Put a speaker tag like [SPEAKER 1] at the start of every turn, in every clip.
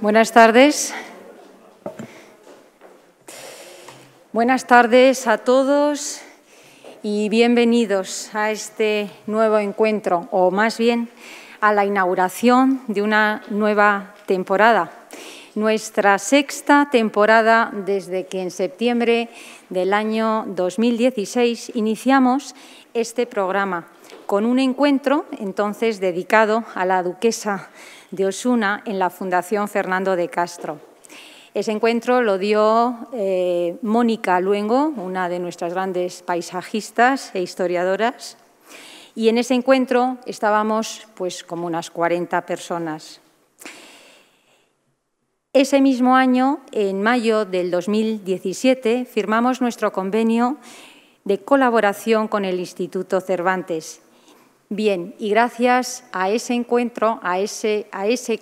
[SPEAKER 1] Buenas tardes. Buenas tardes a todos y bienvenidos a este nuevo encuentro, o más bien a la inauguración de una nueva temporada. Nuestra sexta temporada desde que en septiembre del año 2016 iniciamos este programa con un encuentro entonces dedicado a la duquesa de Osuna en la Fundación Fernando de Castro. Ese encuentro lo dio eh, Mónica Luengo, una de nuestras grandes paisajistas e historiadoras, y en ese encuentro estábamos pues, como unas 40 personas. Ese mismo año, en mayo del 2017, firmamos nuestro convenio de colaboración con el Instituto Cervantes Bien, y gracias a ese encuentro, a ese,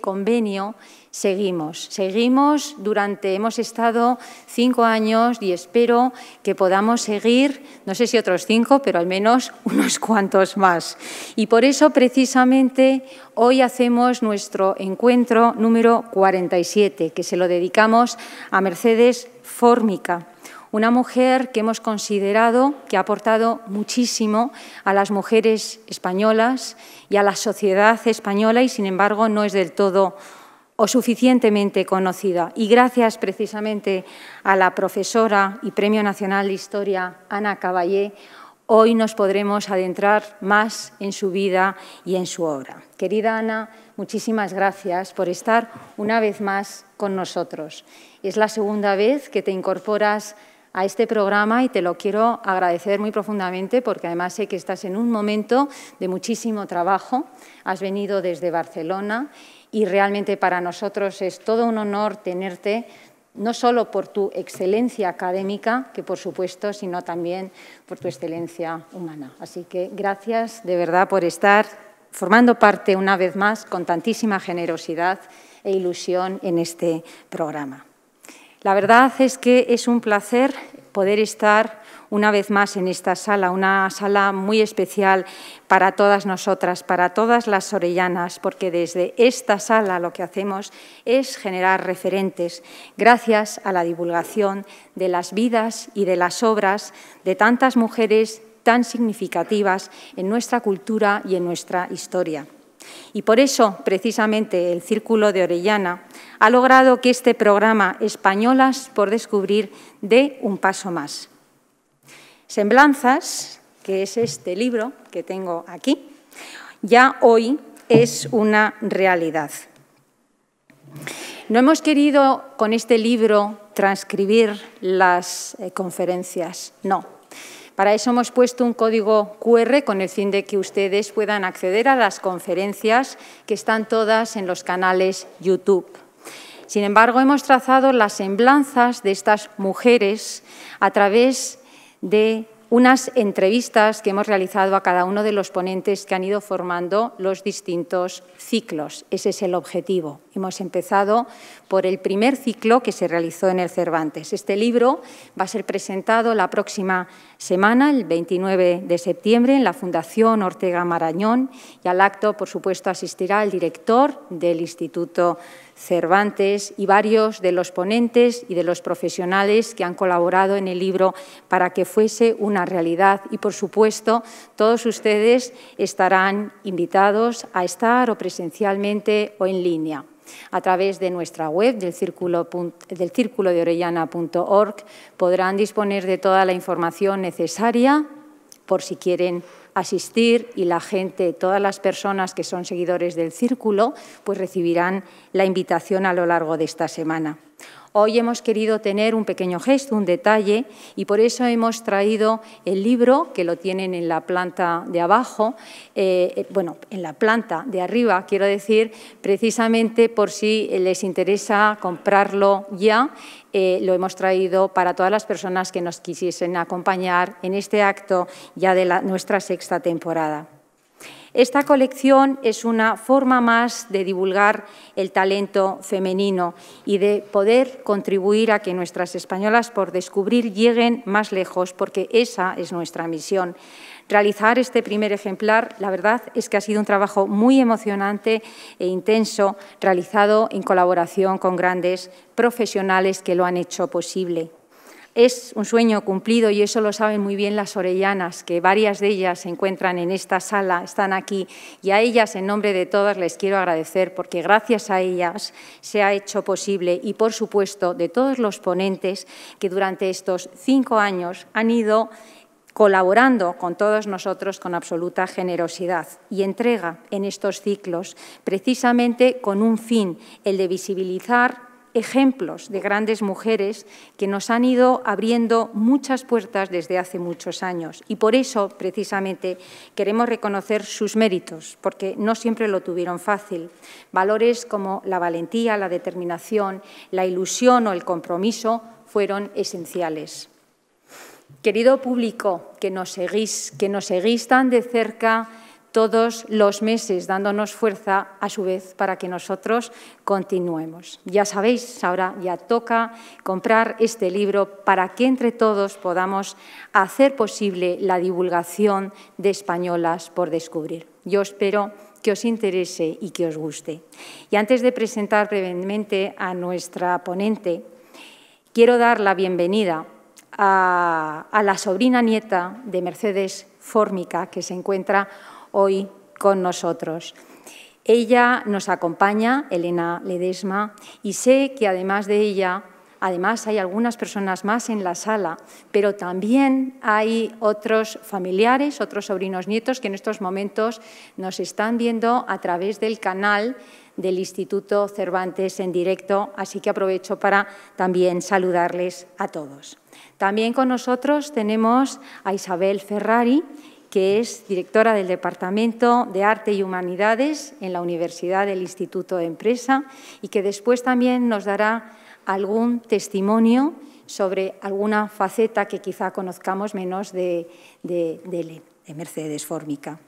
[SPEAKER 1] convenio, seguimos. Seguimos durante, hemos estado cinco años y espero que podamos seguir, no sé si otros cinco, pero al menos unos cuantos más. Y por eso, precisamente, hoy hacemos nuestro encuentro número 47, que se lo dedicamos a Mercedes Fórmica una mujer que hemos considerado que ha aportado muchísimo a las mujeres españolas y a la sociedad española y, sin embargo, no es del todo o suficientemente conocida. Y gracias precisamente a la profesora y Premio Nacional de Historia Ana Caballé, hoy nos podremos adentrar más en su vida y en su obra. Querida Ana, muchísimas gracias por estar una vez más con nosotros. Es la segunda vez que te incorporas a este programa y te lo quiero agradecer muy profundamente porque además sé que estás en un momento de muchísimo trabajo. Has venido desde Barcelona y realmente para nosotros es todo un honor tenerte no solo por tu excelencia académica, que por supuesto, sino también por tu excelencia humana. Así que gracias de verdad por estar formando parte una vez más con tantísima generosidad e ilusión en este programa. La verdad es que es un placer poder estar una vez más en esta sala, una sala muy especial para todas nosotras, para todas las orellanas, porque desde esta sala lo que hacemos es generar referentes, gracias a la divulgación de las vidas y de las obras de tantas mujeres tan significativas en nuestra cultura y en nuestra historia. Y por eso, precisamente, el Círculo de Orellana ha logrado que este programa Españolas por Descubrir dé un paso más. Semblanzas, que es este libro que tengo aquí, ya hoy es una realidad. No hemos querido con este libro transcribir las eh, conferencias, no. Para eso hemos puesto un código QR con el fin de que ustedes puedan acceder a las conferencias que están todas en los canales YouTube. Sin embargo, hemos trazado las semblanzas de estas mujeres a través de unas entrevistas que hemos realizado a cada uno de los ponentes que han ido formando los distintos ciclos. Ese es el objetivo. Hemos empezado por el primer ciclo que se realizó en el Cervantes. Este libro va a ser presentado la próxima semana, el 29 de septiembre, en la Fundación Ortega Marañón y al acto, por supuesto, asistirá el director del Instituto Cervantes y varios de los ponentes y de los profesionales que han colaborado en el libro para que fuese una realidad. Y, por supuesto, todos ustedes estarán invitados a estar o presencialmente o en línea a través de nuestra web del del círculo de orellana.org podrán disponer de toda la información necesaria por si quieren asistir y la gente, todas las personas que son seguidores del círculo, pues recibirán la invitación a lo largo de esta semana. Hoy hemos querido tener un pequeño gesto, un detalle, y por eso hemos traído el libro, que lo tienen en la planta de abajo, eh, eh, bueno, en la planta de arriba, quiero decir, precisamente por si les interesa comprarlo ya, eh, lo hemos traído para todas las personas que nos quisiesen acompañar en este acto ya de nuestra sexta temporada. Esta colección es una forma más de divulgar el talento femenino y de poder contribuir a que nuestras españolas por descubrir lleguen más lejos, porque esa es nuestra misión. Realizar este primer ejemplar, la verdad es que ha sido un trabajo muy emocionante e intenso, realizado en colaboración con grandes profesionales que lo han hecho posible. Es un sueño cumplido y eso lo saben muy bien las orellanas, que varias de ellas se encuentran en esta sala, están aquí, y a ellas en nombre de todas les quiero agradecer porque gracias a ellas se ha hecho posible y por supuesto de todos los ponentes que durante estos cinco años han ido colaborando con todos nosotros con absoluta generosidad y entrega en estos ciclos, precisamente con un fin, el de visibilizar ejemplos de grandes mujeres que nos han ido abriendo muchas puertas desde hace muchos años. Y por eso, precisamente, queremos reconocer sus méritos, porque no siempre lo tuvieron fácil. Valores como la valentía, la determinación, la ilusión o el compromiso fueron esenciales. Querido público, que nos seguís, que nos seguís tan de cerca todos los meses, dándonos fuerza a su vez para que nosotros continuemos. Ya sabéis, ahora ya toca comprar este libro para que entre todos podamos hacer posible la divulgación de españolas por descubrir. Yo espero que os interese y que os guste. Y antes de presentar brevemente a nuestra ponente, quiero dar la bienvenida a, la sobrina nieta de Mercedes Fórmica, que se encuentra hoy con nosotros. Ella nos acompaña, Elena Ledesma, y sé que además de ella, además hay algunas personas más en la sala, pero también hay otros familiares, otros sobrinos nietos que en estos momentos nos están viendo a través del canal del Instituto Cervantes en directo, así que aprovecho para también saludarles a todos. También con nosotros tenemos a Isabel Ferrari, que es directora del Departamento de Arte y Humanidades en la Universidad del Instituto de Empresa y que después también nos dará algún testimonio sobre alguna faceta que quizá conozcamos menos de, e, Mercedes Fórmica.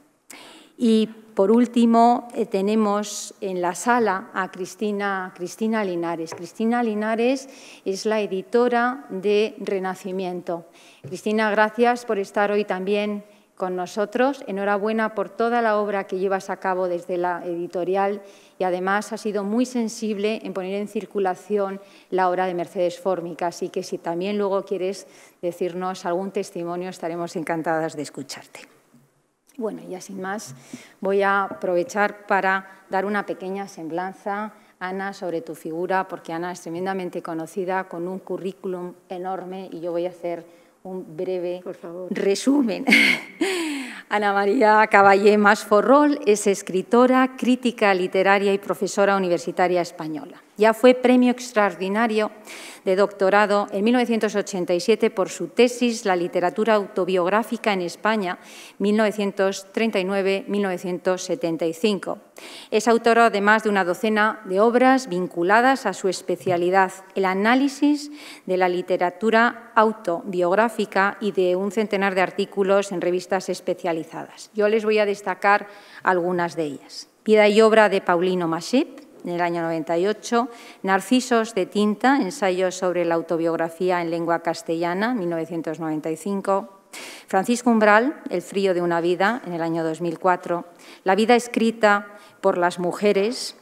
[SPEAKER 1] Y por último, eh, tenemos en la sala a Cristina, Cristina Linares. Cristina Linares es la editora de Renacimiento. Cristina, gracias por estar hoy también con nosotros. Enhorabuena por toda la obra que llevas a cabo desde la editorial y además ha sido muy sensible en poner en circulación la obra de Mercedes Fórmica. Así que si también luego quieres decirnos algún testimonio, estaremos encantadas de escucharte. Bueno, ya sin más, voy a aprovechar para dar una pequeña semblanza, Ana, sobre tu figura, porque Ana es tremendamente conocida, con un currículum enorme y yo voy a hacer un breve resumen. Ana María Caballé Masforrol es escritora, crítica literaria y profesora universitaria española. Ya fue premio extraordinario de doctorado en 1987 por su tesis La literatura autobiográfica en España 1939-1975. Es autora más de una docena de obras vinculadas a su especialidad, el análisis de la literatura autobiográfica y de un centenar de artículos en revistas especializadas yo les voy a destacar algunas de ellas. Vida y obra de Paulino Machip, en el año 98, Narcisos de Tinta, ensayo sobre la autobiografía en lengua castellana, 1995, Francisco Umbral, El frío de una vida, en el año 2004, La vida escrita por las mujeres,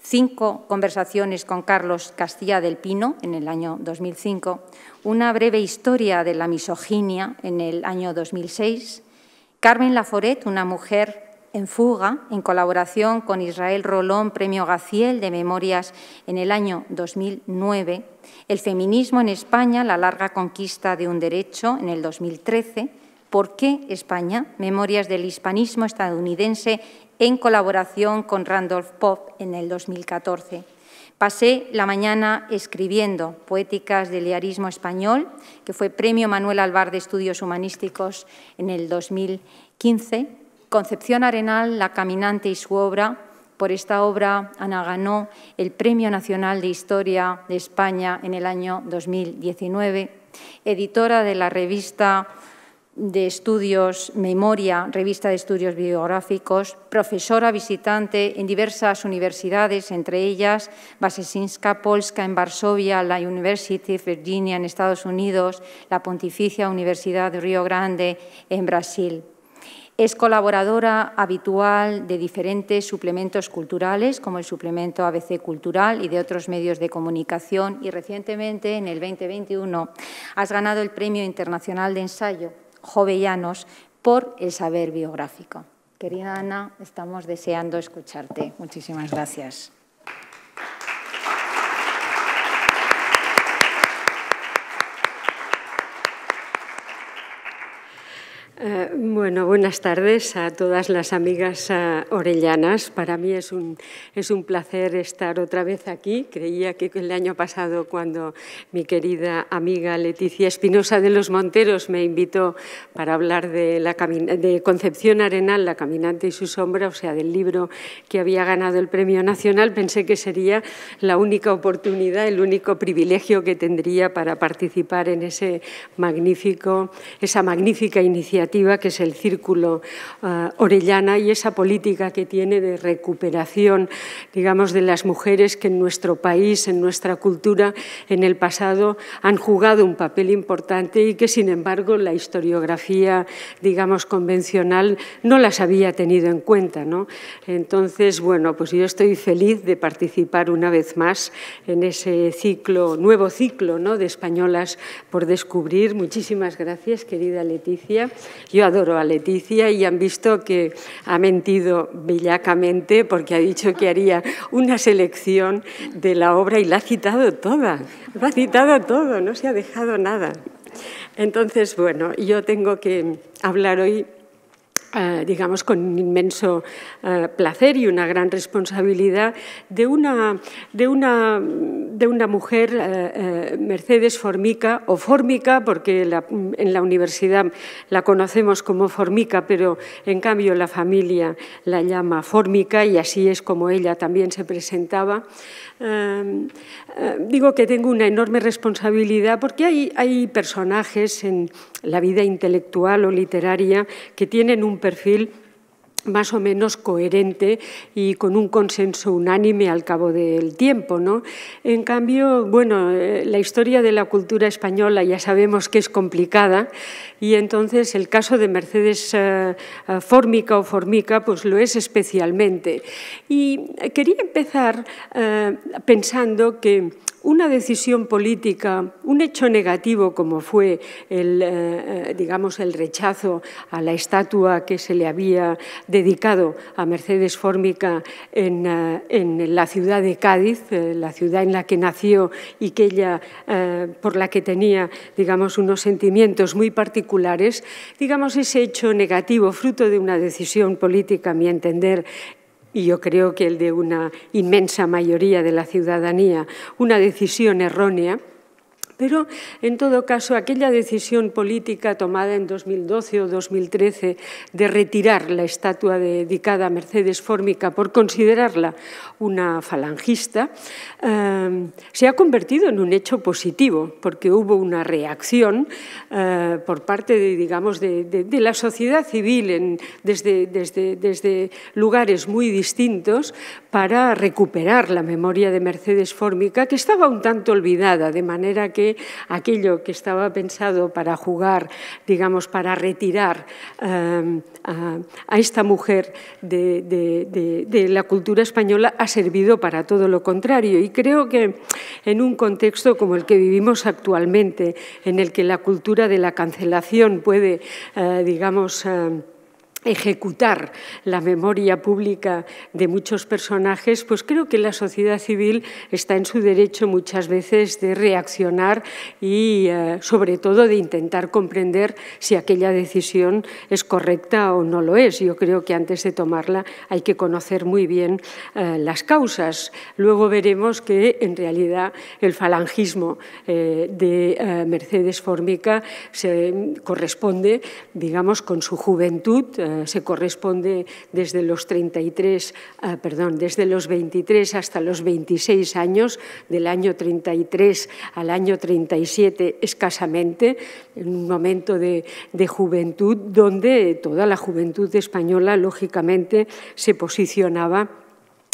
[SPEAKER 1] cinco conversaciones con Carlos Castilla del Pino, en el año 2005, Una breve historia de la misoginia, en el año 2006, Carmen Laforet, una mujer en fuga, en colaboración con Israel Rolón, Premio Gaciel de Memorias en el año 2009, El feminismo en España, la larga conquista de un derecho en el 2013, ¿Por qué España? Memorias del hispanismo estadounidense en colaboración con Randolph Pop en el 2014. Pasé la mañana escribiendo Poéticas del liarismo Español, que fue Premio Manuel Alvar de Estudios Humanísticos en el 2015. Concepción Arenal, La Caminante y su obra. Por esta obra, Ana ganó el Premio Nacional de Historia de España en el año 2019. Editora de la revista de Estudios Memoria, revista de estudios biográficos, profesora visitante en diversas universidades, entre ellas Basesinska Polska en Varsovia, la University of Virginia en Estados Unidos, la Pontificia Universidad de Río Grande en Brasil. Es colaboradora habitual de diferentes suplementos culturales, como el suplemento ABC Cultural y de otros medios de comunicación, y recientemente, en el 2021, has ganado el Premio Internacional de Ensayo jovellanos por el saber biográfico. Querida Ana, estamos deseando escucharte. Muchísimas gracias.
[SPEAKER 2] Eh, bueno, buenas tardes a todas las amigas eh, orellanas. Para mí es un, es un placer estar otra vez aquí. Creía que el año pasado, cuando mi querida amiga Leticia Espinosa de los Monteros me invitó para hablar de, la de Concepción Arenal, La caminante y su sombra, o sea, del libro que había ganado el Premio Nacional, pensé que sería la única oportunidad, el único privilegio que tendría para participar en ese magnífico, esa magnífica iniciativa que es el Círculo ah, Orellana y esa política que tiene de recuperación, digamos, de las mujeres que en nuestro país, en nuestra cultura, en el pasado han jugado un papel importante y que, sin embargo, la historiografía, digamos, convencional no las había tenido en cuenta. Entonces, bueno, pues yo estoy feliz de participar una vez más en ese ciclo, nuevo ciclo de españolas por descubrir. Muchísimas gracias, querida Leticia. Yo adoro a Leticia y han visto que ha mentido bellacamente porque ha dicho que haría una selección de la obra y la ha citado toda. la ha citado todo, no se ha dejado nada. Entonces, bueno, yo tengo que hablar hoy eh, digamos, con inmenso eh, placer y una gran responsabilidad de una, de de una mujer, eh, Mercedes Formica, o Formica, porque en la universidad la conocemos como Formica, pero en cambio la familia la llama Formica y así es como ella también se presentaba. Em, em, digo que tengo una enorme responsabilidad porque hay, personajes en la vida intelectual o literaria que tienen un perfil más o menos coherente y con un consenso unánime al cabo del tiempo. ¿no? En cambio, bueno, eh, la historia de la cultura española ya sabemos que es complicada y entonces el caso de Mercedes eh, eh, Formica o Formica pues lo es especialmente. Y quería empezar pensando que una decisión política, un hecho negativo como fue el, eh, eh, digamos, el rechazo a la estatua que se le había dedicado a Mercedes Fórmica en, eh, la ciudad de Cádiz, la ciudad en la que nació y que ella, por la que tenía digamos, unos sentimientos muy particulares, digamos, ese hecho negativo, fruto de una decisión política, a mi entender, y yo creo que el de una inmensa mayoría de la ciudadanía, una decisión errónea pero, en todo caso, aquella decisión política tomada en 2012 o 2013 de retirar la estatua dedicada a Mercedes Fórmica por considerarla una falangista, eh, se ha convertido en un hecho positivo, porque hubo una reacción eh, por parte de, digamos, de, la sociedad civil desde, desde lugares muy distintos para recuperar la memoria de Mercedes Fórmica, que estaba un tanto olvidada, de manera que aquello que estaba pensado para jugar, digamos, para retirar em, a, esta mujer de, la cultura española ha servido para todo lo contrario. Y creo que en un contexto como el que vivimos actualmente, en el que la cultura de la cancelación puede, eh, digamos, em, ejecutar la memoria pública de muchos personajes, pues creo que la sociedad civil está en su derecho muchas veces de reaccionar y eh, sobre todo de intentar comprender si aquella decisión es correcta o no lo es. Yo creo que antes de tomarla hay que conocer muy bien eh, las causas. Luego veremos que en realidad el falangismo eh, de Mercedes Formica se mm, corresponde, digamos, con su juventud eh, se corresponde desde los 33, ah, perdón, desde los 23 hasta los 26 años, del año 33 al año 37 escasamente, en un momento de juventud donde toda la juventud española, lógicamente, se posicionaba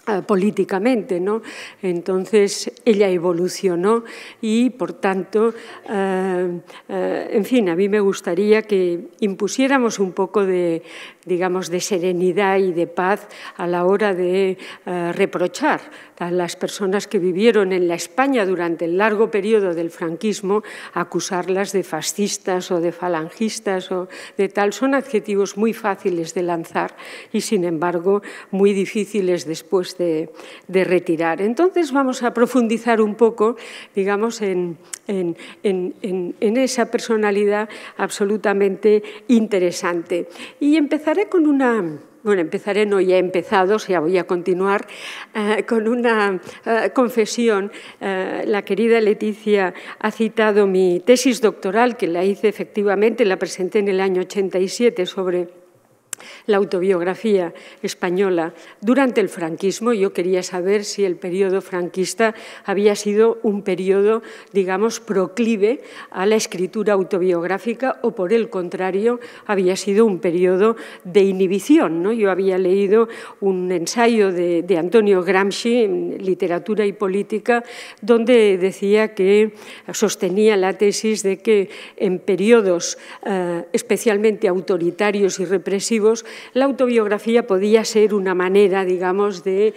[SPEAKER 2] eh, políticamente, ¿no? Entonces ella evolucionó y, por tanto, eh, eh, en fin, a mí me gustaría que impusiéramos un poco de, digamos, de serenidad y de paz a la hora de eh, reprochar a las personas que vivieron en la España durante el largo periodo del franquismo, acusarlas de fascistas o de falangistas o de tal. Son adjetivos muy fáciles de lanzar y, sin embargo, muy difíciles después de, retirar. Entonces, vamos a profundizar un poco, digamos, en, en esa personalidad absolutamente interesante. Y empezar con una... Bueno, empezaré, no ya he empezado, o sea, voy a continuar eh, con una eh, confesión. Eh, la querida Leticia ha citado mi tesis doctoral, que la hice efectivamente, la presenté en el año 87 sobre la autobiografía española durante el franquismo. Yo quería saber si el periodo franquista había sido un periodo, digamos, proclive a la escritura autobiográfica o, por el contrario, había sido un periodo de inhibición. ¿no? Yo había leído un ensayo de, Antonio Gramsci, en Literatura y Política, donde decía que sostenía la tesis de que en periodos eh, especialmente autoritarios y represivos la autobiografía podía ser una manera, digamos, de,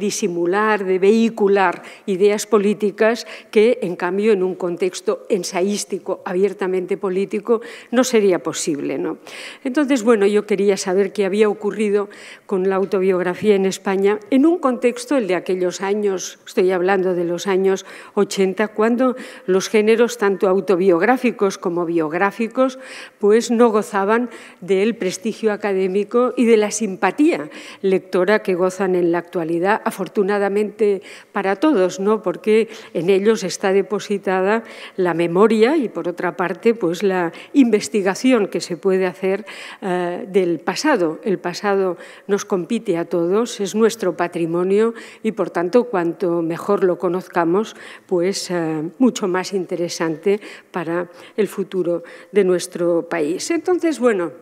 [SPEAKER 2] disimular, de vehicular ideas políticas que, en cambio, en un contexto ensayístico abiertamente político, no sería posible. ¿no? Entonces, bueno, yo quería saber qué había ocurrido con la autobiografía en España en un contexto, el de aquellos años, estoy hablando de los años 80, cuando los géneros tanto autobiográficos como biográficos pues no gozaban del prestigio académico y de la simpatía lectora que gozan en la actualidad, afortunadamente para todos, ¿no? porque en ellos está depositada la memoria y, por otra parte, pues, la investigación que se puede hacer eh, del pasado. El pasado nos compite a todos, es nuestro patrimonio y, por tanto, cuanto mejor lo conozcamos, pues eh, mucho más interesante para el futuro de nuestro país. Entonces, bueno,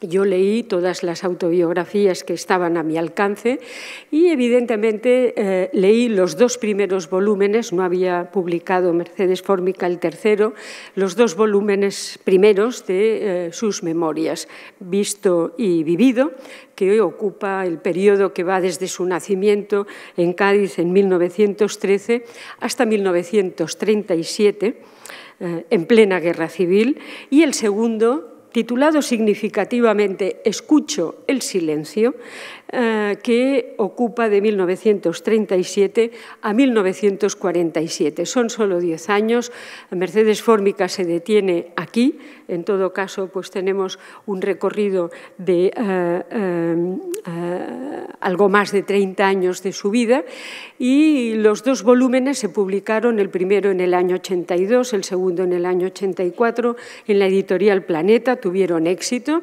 [SPEAKER 2] yo leí todas las autobiografías que estaban a mi alcance y evidentemente eh, leí los dos primeros volúmenes, no había publicado Mercedes Fórmica el tercero, los dos volúmenes primeros de eh, sus memorias, Visto y Vivido, que hoy ocupa el periodo que va desde su nacimiento en Cádiz en 1913 hasta 1937, eh, en plena guerra civil, y el segundo, titulado significativamente Escucho el silencio, eh, que ocupa de 1937 a 1947. Son solo diez años. Mercedes Fórmica se detiene aquí, en todo caso, pues tenemos un recorrido de eh, eh, eh, algo más de 30 años de su vida y los dos volúmenes se publicaron, el primero en el año 82, el segundo en el año 84, en la editorial Planeta, tuvieron éxito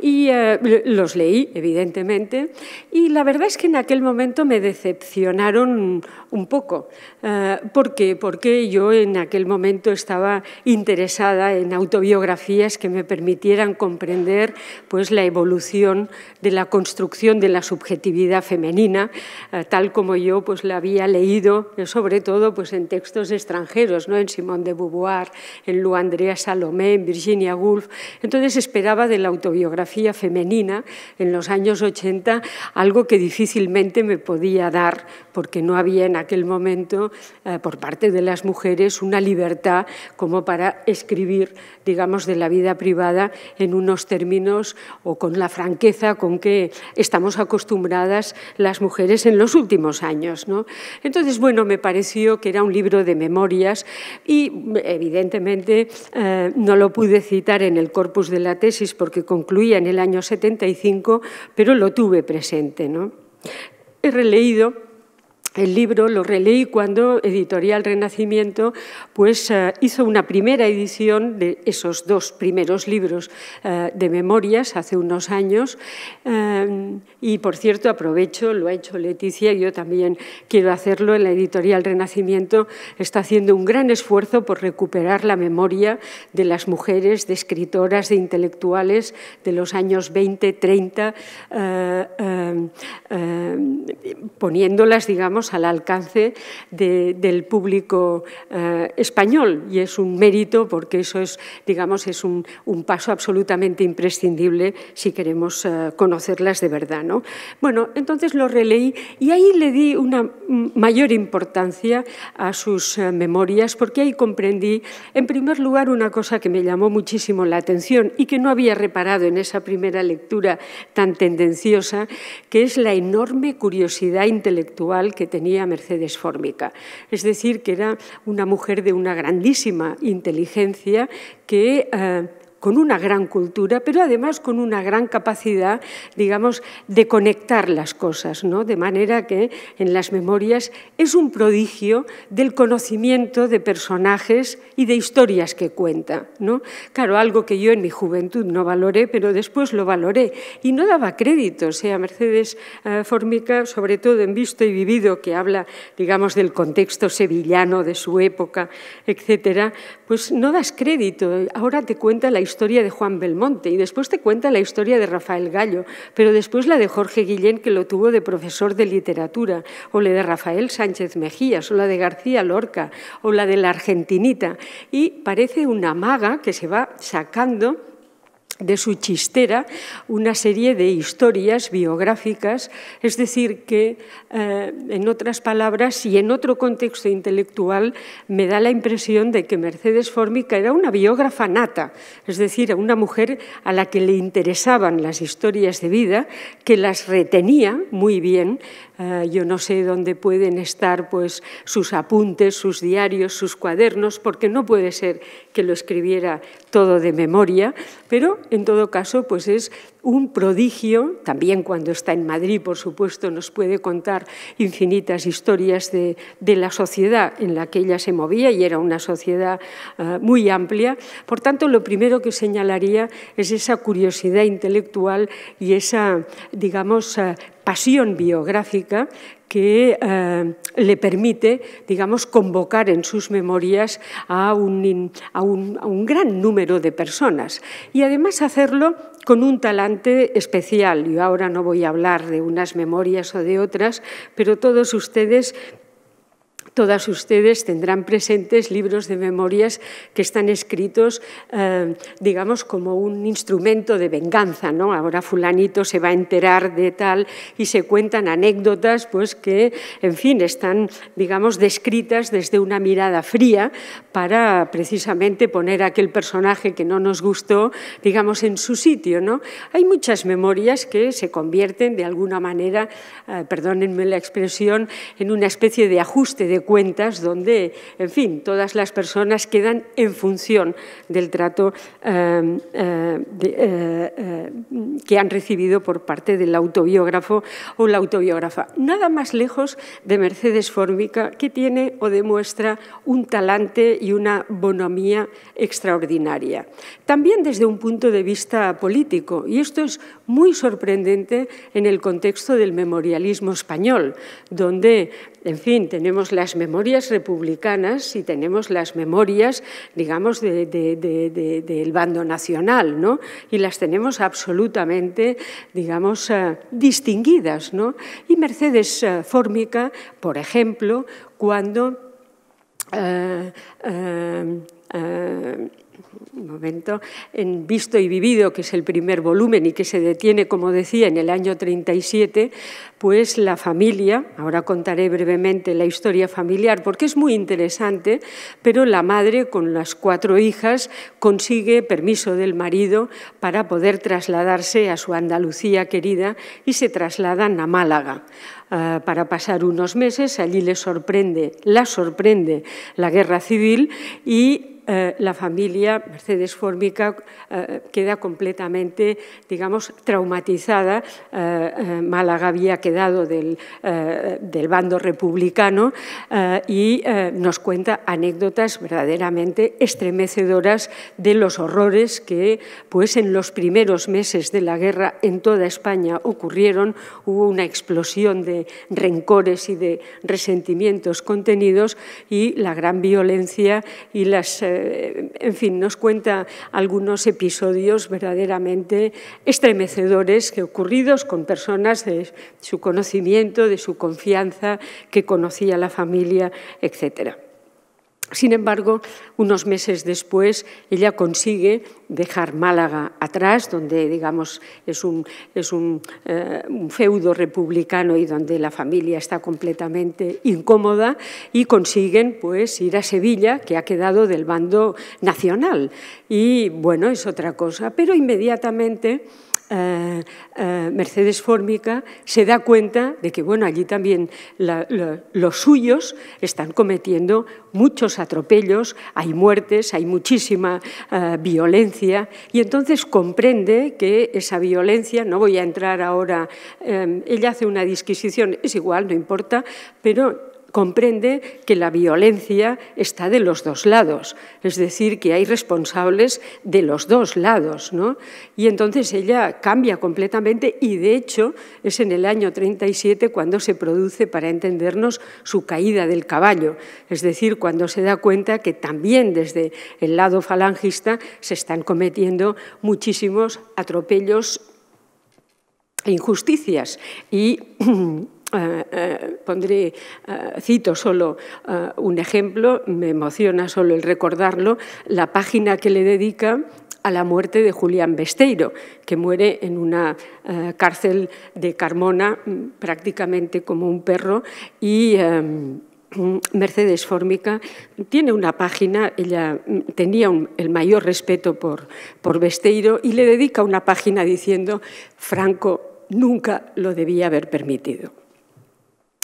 [SPEAKER 2] y eh, los leí, evidentemente, y la verdad es que en aquel momento me decepcionaron un poco. Eh, ¿Por qué? Porque yo en aquel momento estaba interesada en autobiografías que me permitieran comprender pues, la evolución de la construcción de la subjetividad femenina, eh, tal como yo pues, la había leído, eh, sobre todo pues, en textos extranjeros, ¿no? en Simone de Beauvoir, en Lu Andrea Salomé, en Virginia Woolf. Entonces esperaba de la autobiografía femenina en los años 80, algo que difícilmente me podía dar, porque no había en aquel momento, eh, por parte de las mujeres, una libertad como para escribir, digamos, de la vida privada en unos términos o con la franqueza con que estamos acostumbradas las mujeres en los últimos años. ¿no? Entonces, bueno, me pareció que era un libro de memorias y evidentemente eh, no lo pude citar en el corpus de la tesis porque concluía en el año 75, pero lo tuve presente. ¿no? He releído el libro lo releí cuando Editorial Renacimiento pues, eh, hizo una primera edición de esos dos primeros libros eh, de memorias hace unos años. Eh, y, por cierto, aprovecho, lo ha hecho Leticia, y yo también quiero hacerlo. En la Editorial Renacimiento está haciendo un gran esfuerzo por recuperar la memoria de las mujeres, de escritoras, de intelectuales de los años 20, 30, poniéndolas, digamos, al alcance del público eh, español. Y es un mérito porque eso es, digamos, es un, paso absolutamente imprescindible si queremos eh, conocerlas de verdad. ¿no? Bueno, entonces lo releí y ahí le di una mayor importancia a sus eh, memorias porque ahí comprendí, en primer lugar, una cosa que me llamó muchísimo la atención y que no había reparado en esa primera lectura tan tendenciosa, que es la enorme curiosidad intelectual que tenía Mercedes Fórmica. Es decir, que era una mujer de una grandísima inteligencia que... Eh, con una gran cultura, pero además con una gran capacidad, digamos, de conectar las cosas, ¿no? De manera que en las memorias es un prodigio del conocimiento de personajes y de historias que cuenta, ¿no? Claro, algo que yo en mi juventud no valoré, pero después lo valoré y no daba crédito, o sea, Mercedes eh, Formica, sobre todo en Visto y Vivido, que habla, digamos, del contexto sevillano de su época, etcétera, pues no das crédito. Ahora te cuenta la historia de Juan Belmonte y después te cuenta la historia de Rafael Gallo, pero después la de Jorge Guillén, que lo tuvo de profesor de literatura, o la de Rafael Sánchez Mejías, o la de García Lorca, o la de la Argentinita. Y parece una maga que se va sacando de su chistera una serie de historias biográficas, es decir, que eh, en otras palabras y en otro contexto intelectual me da la impresión de que Mercedes Formica era una biógrafa nata, es decir, una mujer a la que le interesaban las historias de vida, que las retenía muy bien Ah, yo no sé dónde pueden estar pues, sus apuntes, sus diarios, sus cuadernos, porque no puede ser que lo escribiera todo de memoria, pero en todo caso pues es un prodigio, también cuando está en Madrid, por supuesto, nos puede contar infinitas historias de, la sociedad en la que ella se movía y era una sociedad ah, muy amplia. Por tanto, lo primero que señalaría es esa curiosidad intelectual y esa, digamos, ah, pasión biográfica que eh, le permite, digamos, convocar en sus memorias a un, a un, gran número de personas y además hacerlo con un talante especial. Yo ahora no voy a hablar de unas memorias o de otras, pero todos ustedes todas ustedes tendrán presentes libros de memorias que están escritos, eh, digamos, como un instrumento de venganza, ¿no? Ahora fulanito se va a enterar de tal y se cuentan anécdotas, pues que, en fin, están, digamos, descritas desde una mirada fría para precisamente poner a aquel personaje que no nos gustó, digamos, en su sitio, ¿no? Hay muchas memorias que se convierten de alguna manera, eh, perdónenme la expresión, en una especie de ajuste de cuentas donde, en fin, todas las personas quedan en función del trato eh, eh, eh, que han recibido por parte del autobiógrafo o la autobiógrafa. Nada más lejos de Mercedes Fórmica, que tiene o demuestra un talante y una bonomía extraordinaria. También desde un punto de vista político, y esto es muy sorprendente en el contexto del memorialismo español, donde en fin, tenemos las memorias republicanas y tenemos las memorias, digamos, del bando nacional, ¿no? Y las tenemos absolutamente, digamos, eh, distinguidas, ¿no? Y Mercedes eh, Fórmica, por ejemplo, cuando... Eh, momento, en Visto y Vivido, que es el primer volumen y que se detiene, como decía, en el año 37, pues la familia, ahora contaré brevemente la historia familiar, porque es muy interesante, pero la madre con las cuatro hijas consigue permiso del marido para poder trasladarse a su Andalucía querida y se trasladan a Málaga ah, para pasar unos meses. Allí le sorprende, la sorprende la guerra civil y eh, la familia Mercedes Formica eh, queda completamente, digamos, traumatizada. Eh, Málaga había quedado del, del bando republicano y nos cuenta anécdotas verdaderamente estremecedoras de los horrores que, pues, en los primeros meses de la guerra en toda España ocurrieron. Hubo una explosión de rencores y de resentimientos contenidos y la gran violencia y las eh, en fin, nos cuenta algunos episodios verdaderamente estremecedores que ocurridos con personas de su conocimiento, de su confianza, que conocía la familia, etcétera. Sin embargo, unos meses después, ella consigue dejar Málaga atrás, donde, digamos, es eh, un, feudo republicano y donde la familia está completamente incómoda, y consiguen, pues, ir a Sevilla, que ha quedado del bando nacional. Y, bueno, es otra cosa. Pero inmediatamente eh, eh, Mercedes Fórmica se da cuenta de que bueno, allí también los suyos están cometiendo muchos atropellos, hay muertes, hay muchísima eh, violencia y entonces comprende que esa violencia, no voy a entrar ahora, ella hace una disquisición, es igual, no importa, pero comprende que la violencia está de los dos lados, es decir, que hay responsables de los dos lados. ¿no? Y entonces ella cambia completamente y de hecho es en el año 37 cuando se produce, para entendernos, su caída del caballo, es decir, cuando se da cuenta que también desde el lado falangista se están cometiendo muchísimos atropellos e injusticias. Y Eh, eh, pondré, eh, cito solo un ejemplo, me emociona solo el recordarlo, la página que le dedica a la muerte de Julián Besteiro, que muere en una cárcel de Carmona, mm, prácticamente como un perro, y mm, Mercedes Fórmica tiene una página, ella mm, tenía el mayor respeto por, por Besteiro y le dedica una página diciendo, Franco nunca lo debía haber permitido.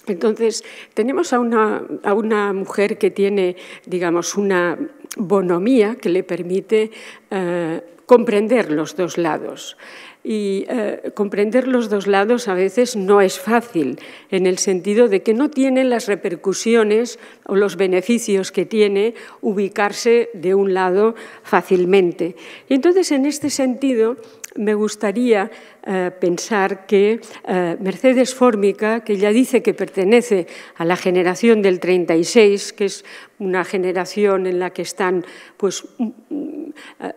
[SPEAKER 2] Entonces, tenemos a una, mujer que tiene, digamos, una bonomía que le permite eh, comprender los dos lados. Y eh, comprender los dos lados a veces no es fácil, en el sentido de que no tiene las repercusiones o los beneficios que tiene ubicarse de un lado fácilmente. Y entonces, en este sentido, me gustaría eh, pensar que eh, Mercedes Fórmica, que ya dice que pertenece a la generación del 36, que es una generación en la que están pues, mm, mm,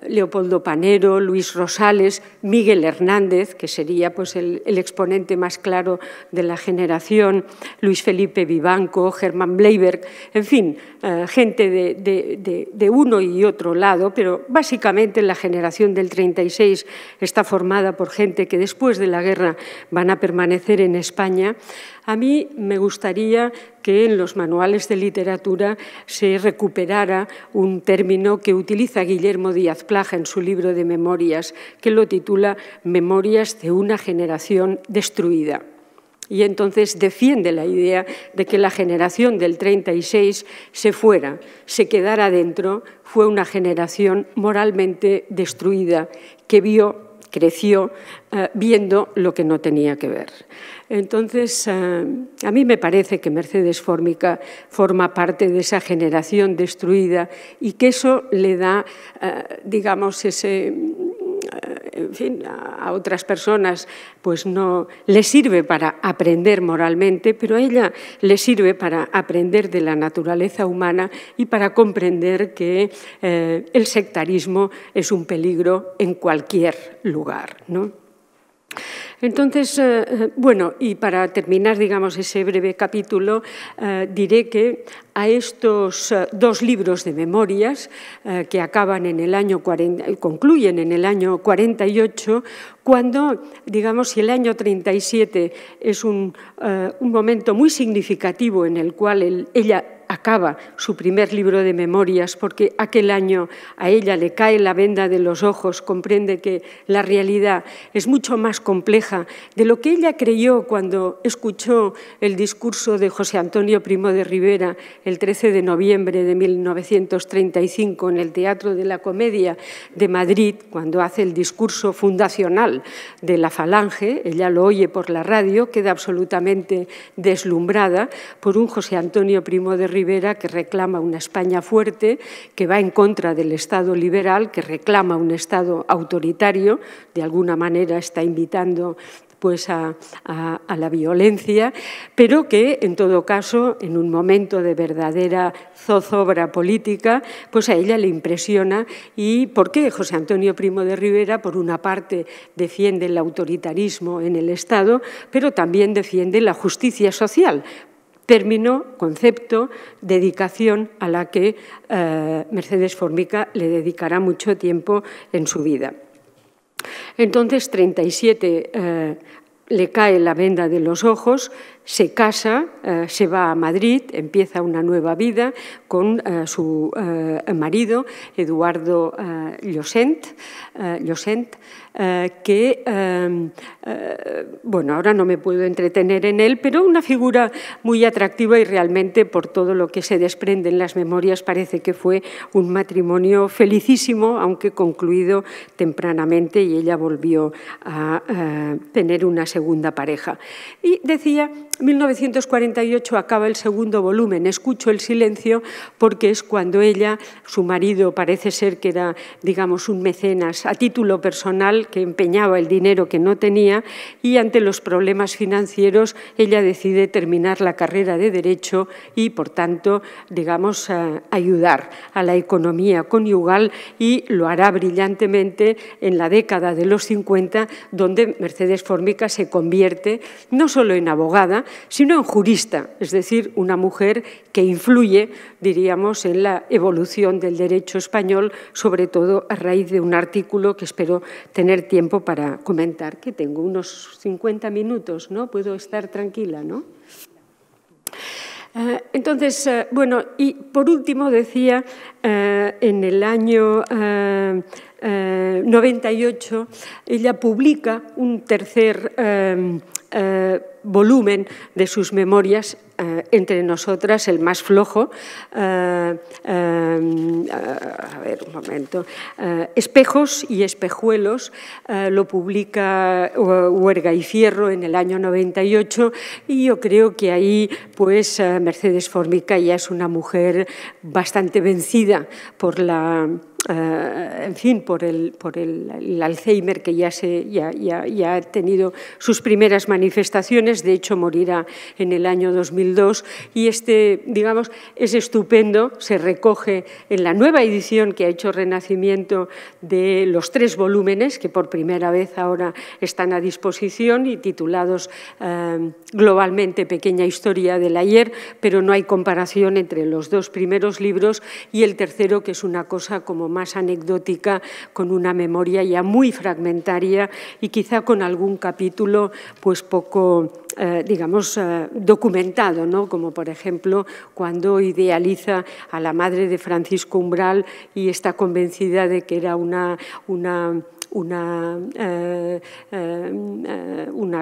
[SPEAKER 2] Leopoldo Panero, Luis Rosales, Miguel Hernández, que sería pues, el, exponente más claro de la generación, Luis Felipe Vivanco, Germán Bleiberg, en fin, eh, gente de, uno y otro lado, pero básicamente la generación del 36 está formada por gente que después de la guerra van a permanecer en España, a mí me gustaría que en los manuales de literatura se recuperara un término que utiliza Guillermo Díaz Plaja en su libro de memorias, que lo titula Memorias de una generación destruida y entonces defiende la idea de que la generación del 36 se fuera, se quedara dentro, fue una generación moralmente destruida que vio creció eh, viendo lo que no tenía que ver. Entonces, eh, a mí me parece que Mercedes Fórmica forma parte de esa generación destruida y que eso le da, eh, digamos, ese, en fin, a, otras personas pues no le sirve para aprender moralmente, pero a ella le sirve para aprender de la naturaleza humana y para comprender que eh, el sectarismo es un peligro en cualquier lugar. Entonces, eh, eh, bueno, y para terminar, digamos, ese breve capítulo, eh, diré que a estos dos libros de memorias que acaban en el año concluyen en el año 48, cuando, digamos, si el año 37 es un, momento muy significativo en el cual ella acaba su primer libro de memorias porque aquel año a ella le cae la venda de los ojos, comprende que la realidad es mucho más compleja de lo que ella creyó cuando escuchó el discurso de José Antonio Primo de Rivera el 13 de noviembre de 1935 en el Teatro de la Comedia de Madrid, cuando hace el discurso fundacional de la Falange, ella lo oye por la radio, queda absolutamente deslumbrada por un José Antonio Primo de Rivera que reclama una España fuerte, que va en contra del Estado liberal, que reclama un Estado autoritario, de alguna manera está invitando pues a, a, la violencia, pero que en todo caso, en un momento de verdadera zozobra política, pues a ella le impresiona y por qué José Antonio Primo de Rivera, por una parte, defiende el autoritarismo en el Estado, pero también defiende la justicia social, término, concepto, dedicación a la que eh, Mercedes Formica le dedicará mucho tiempo en su vida. Entonces, 37 eh, le cae la venda de los ojos, se casa, eh, se va a Madrid, empieza una nueva vida con eh, su eh, marido, Eduardo Llosent, que, bueno, ahora no me puedo entretener en él, pero una figura muy atractiva y realmente por todo lo que se desprende en las memorias parece que fue un matrimonio felicísimo, aunque concluido tempranamente y ella volvió a tener una segunda pareja. Y decía 1948 acaba el segundo volumen, Escucho el silencio, porque es cuando ella, su marido parece ser que era, digamos, un mecenas a título personal que empeñaba el dinero que no tenía y ante los problemas financieros ella decide terminar la carrera de Derecho y, por tanto, digamos, eh, ayudar a la economía conyugal y lo hará brillantemente en la década de los 50, donde Mercedes Formica se convierte no solo en abogada, sino en jurista, es decir, una mujer que influye, diríamos, en la evolución del derecho español, sobre todo a raíz de un artículo que espero tener tiempo para comentar, que tengo unos 50 minutos, ¿no? Puedo estar tranquila, ¿no? Eh, entonces, eh, bueno, y por último decía, eh, en el año 98, ella publica un tercer volumen de sus memorias eh, entre nosotras, el más flojo. Eh, eh, a ver, un momento. Espejos y espejuelos lo publica Huerga y Fierro en el año 98 y yo creo que ahí pues Mercedes Formica ya es una mujer bastante vencida por la en fin, por, el, por el Alzheimer que ya, se, ya, ya, ha tenido sus primeras manifestaciones de hecho morirá en el año 2002 y este, digamos, es estupendo, se recoge en la nueva edición que ha hecho Renacimiento de los tres volúmenes que por primera vez ahora están a disposición y titulados eh, globalmente Pequeña Historia del Ayer, pero no hay comparación entre los dos primeros libros y el tercero, que es una cosa como más anecdótica, con una memoria ya muy fragmentaria y quizá con algún capítulo pues poco eh, digamos, eh, documentado, ¿no? como por ejemplo cuando idealiza a la madre de Francisco Umbral y está convencida de que era una, una una, eh,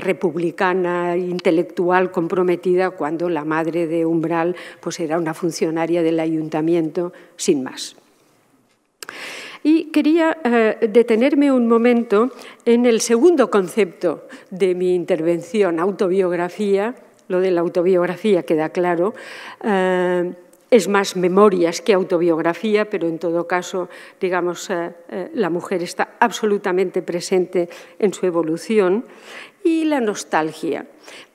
[SPEAKER 2] republicana intelectual comprometida cuando la madre de Umbral pues era una funcionaria del ayuntamiento, sin más. Y quería eh, detenerme un momento en el segundo concepto de mi intervención, autobiografía. Lo de la autobiografía queda claro. Eh, es más memorias que autobiografía, pero en todo caso, digamos, eh, la mujer está absolutamente presente en su evolución. Y la nostalgia.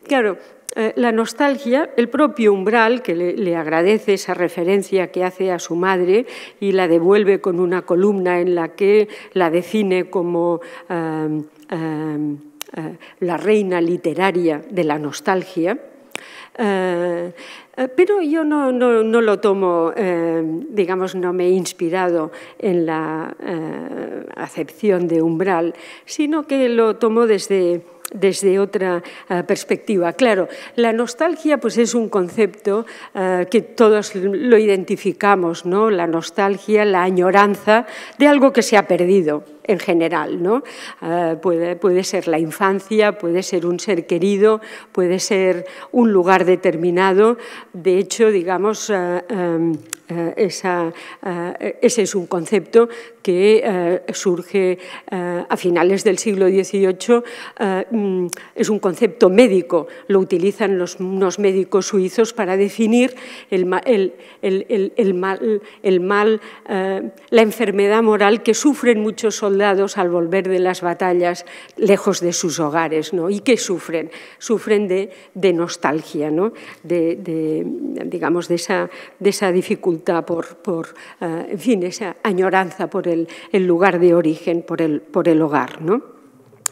[SPEAKER 2] Claro, eh, la nostalgia, el propio umbral, que le, agradece esa referencia que hace a su madre y la devuelve con una columna en la que la define como em, em, eh, la reina literaria de la nostalgia, eh, pero yo no, lo tomo, em, digamos, no me he inspirado en la acepción de umbral, sino que lo tomo desde desde otra eh, perspectiva. Claro, la nostalgia pues, es un concepto eh, que todos lo identificamos, ¿no? la nostalgia, la añoranza de algo que se ha perdido en general. ¿no? Eh, puede, ser la infancia, puede ser un ser querido, puede ser un lugar determinado. De hecho, digamos, eh, em, eh, ese es un concepto que surge a finales del siglo XVIII. Mm, es un concepto médico, lo utilizan los, unos médicos suizos para definir el, la enfermedad moral que sufren muchos soldados al volver de las batallas lejos de sus hogares, ¿no? ¿Y que sufren? Sufren de, nostalgia, ¿no? De, digamos, de esa, dificultad por, eh, en fin, esa añoranza por el, lugar de origen, por el, por el hogar, ¿no?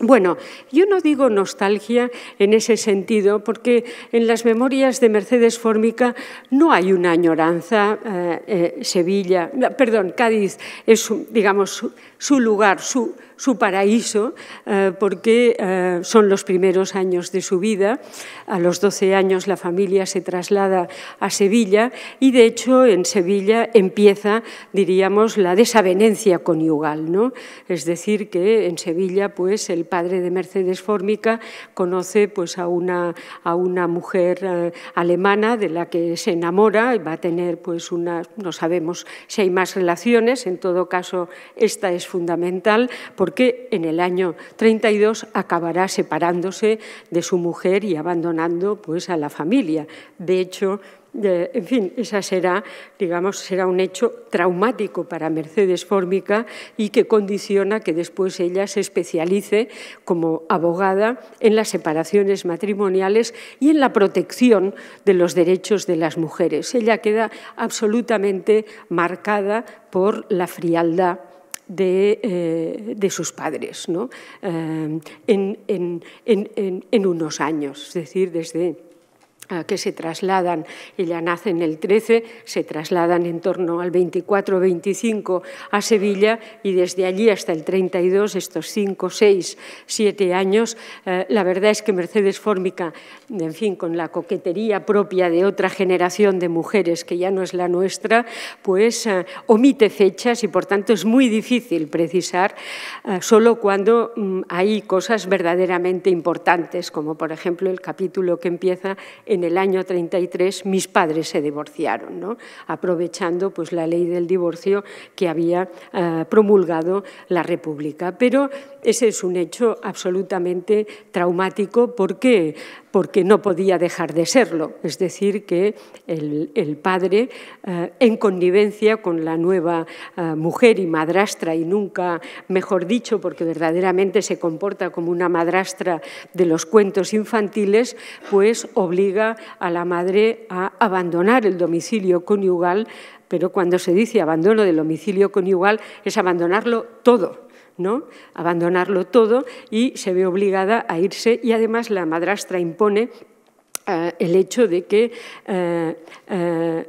[SPEAKER 2] Bueno, yo no digo nostalgia en ese sentido, porque en las memorias de Mercedes Fórmica no hay una añoranza. Eh, eh, Sevilla, perdón, Cádiz es, digamos, su lugar, su, paraíso, eh, porque son los primeros años de su vida. A los 12 años la familia se traslada a Sevilla y, de hecho, en Sevilla empieza, diríamos, la desavenencia conyugal. ¿no? Es decir, que en Sevilla pues, el padre de Mercedes Fórmica, conoce pues, a, una, a una mujer eh, alemana de la que se enamora y va a tener pues, una, no sabemos si hay más relaciones, en todo caso esta es fundamental porque en el año 32 acabará separándose de su mujer y abandonando pues, a la familia. De hecho, en fin, esa será, digamos, será un hecho traumático para Mercedes Fórmica y que condiciona que después ella se especialice como abogada en las separaciones matrimoniales y en la protección de los derechos de las mujeres. Ella queda absolutamente marcada por la frialdad de, eh, sus padres eh, en, en unos años, es decir, desde que se trasladan, y nace nacen el 13, se trasladan en torno al 24-25 a Sevilla y desde allí hasta el 32, estos 5, 6, 7 años, eh, la verdad es que Mercedes Fórmica, en fin, con la coquetería propia de otra generación de mujeres que ya no es la nuestra, pues eh, omite fechas y por tanto es muy difícil precisar, eh, solo cuando mm, hay cosas verdaderamente importantes, como por ejemplo el capítulo que empieza en en el año 33 mis padres se divorciaron, aprovechando pues, la ley del divorcio que había eh, promulgado la República. Pero ese es un hecho absolutamente traumático porque porque no podía dejar de serlo. Es decir, que el, padre, eh, en connivencia con la nueva eh, mujer y madrastra, y nunca mejor dicho, porque verdaderamente se comporta como una madrastra de los cuentos infantiles, pues obliga a la madre a abandonar el domicilio conyugal, pero cuando se dice abandono del domicilio conyugal es abandonarlo todo ¿no? abandonarlo todo y se ve obligada a irse y además la madrastra impone eh, el hecho de que eh, eh,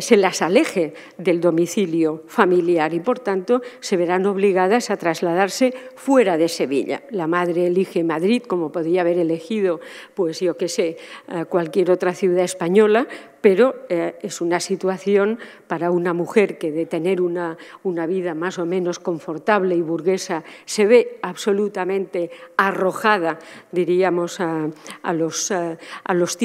[SPEAKER 2] se las aleje del domicilio familiar y, por tanto, se verán obligadas a trasladarse fuera de Sevilla. La madre elige Madrid, como podría haber elegido, pues yo qué sé, cualquier otra ciudad española, pero es una situación para una mujer que de tener una, una, vida más o menos confortable y burguesa se ve absolutamente arrojada, diríamos, a, los, a, a los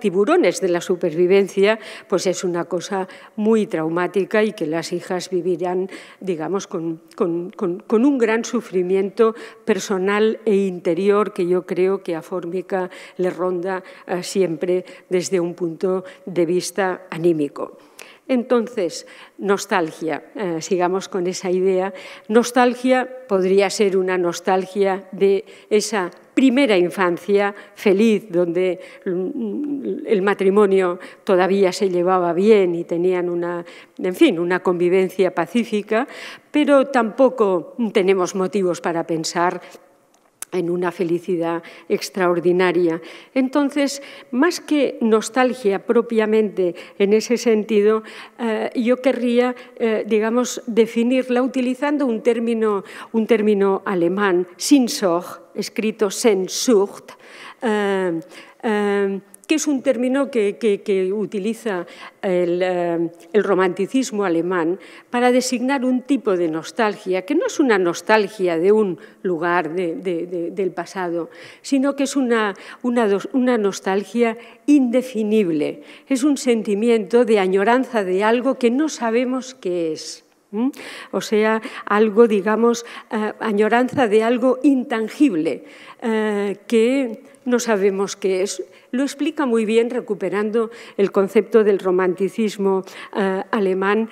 [SPEAKER 2] tiburones de la supervivencia, pues es una cosa muy traumática y que las hijas vivirán, digamos, con, un gran sufrimiento personal e interior que yo creo que a Fórmica le ronda eh, siempre desde un punto de vista anímico. Entonces, nostalgia, eh, sigamos con esa idea. Nostalgia podría ser una nostalgia de esa primera infancia feliz, donde mm, el matrimonio todavía se llevaba bien y tenían una, en fin, una convivencia pacífica, pero tampoco tenemos motivos para pensar en una felicidad extraordinaria. Entonces, más que nostalgia propiamente en ese sentido, eh, yo querría, eh, digamos, definirla utilizando un término, un término alemán, «sinsucht», escrito «sensucht». Eh, que es un término que, utiliza eh, el, romanticismo alemán para designar un tipo de nostalgia, que no es una nostalgia de un lugar del pasado, sino que es una, nostalgia indefinible, es un sentimiento de añoranza de algo que no sabemos qué es. O sea, algo, digamos, eh, añoranza de algo intangible, eh, que no sabemos qué es. Lo explica muy bien recuperando el concepto del romanticismo eh, alemán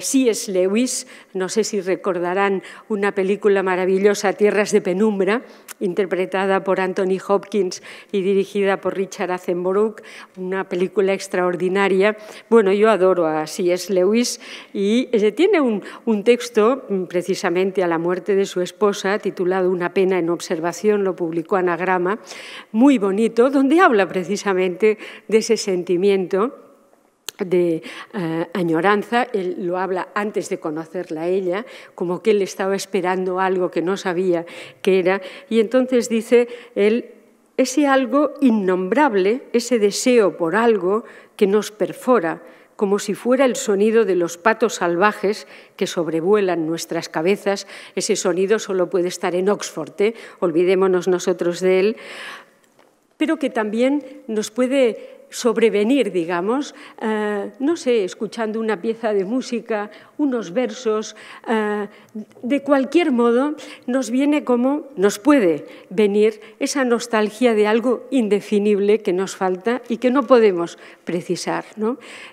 [SPEAKER 2] ...Si eh, es Lewis. No sé si recordarán una película maravillosa, Tierras de Penumbra, interpretada por Anthony Hopkins y dirigida por Richard Attenborough, una película extraordinaria. Bueno, yo adoro a es Lewis y tiene un texto mm, precisamente a la muerte de su esposa titulado Una pena en observación, publicó Anagrama, muy bonito, donde habla precisamente de ese sentimiento de eh, añoranza, él lo habla antes de conocerla a ella, como que él estaba esperando algo que no sabía que era, y entonces dice él, ese algo innombrable, ese deseo por algo que nos perfora, como si fuera el sonido de los patos salvajes que sobrevuelan nuestras cabezas. Ese sonido solo puede estar en Oxford, ¿eh? olvidémonos nosotros de él, pero que también nos puede sobrevenir, digamos, eh, no sé, escuchando una pieza de música, unos versos, eh, de cualquier modo nos viene como, nos puede venir esa nostalgia de algo indefinible que nos falta y que no podemos precisar.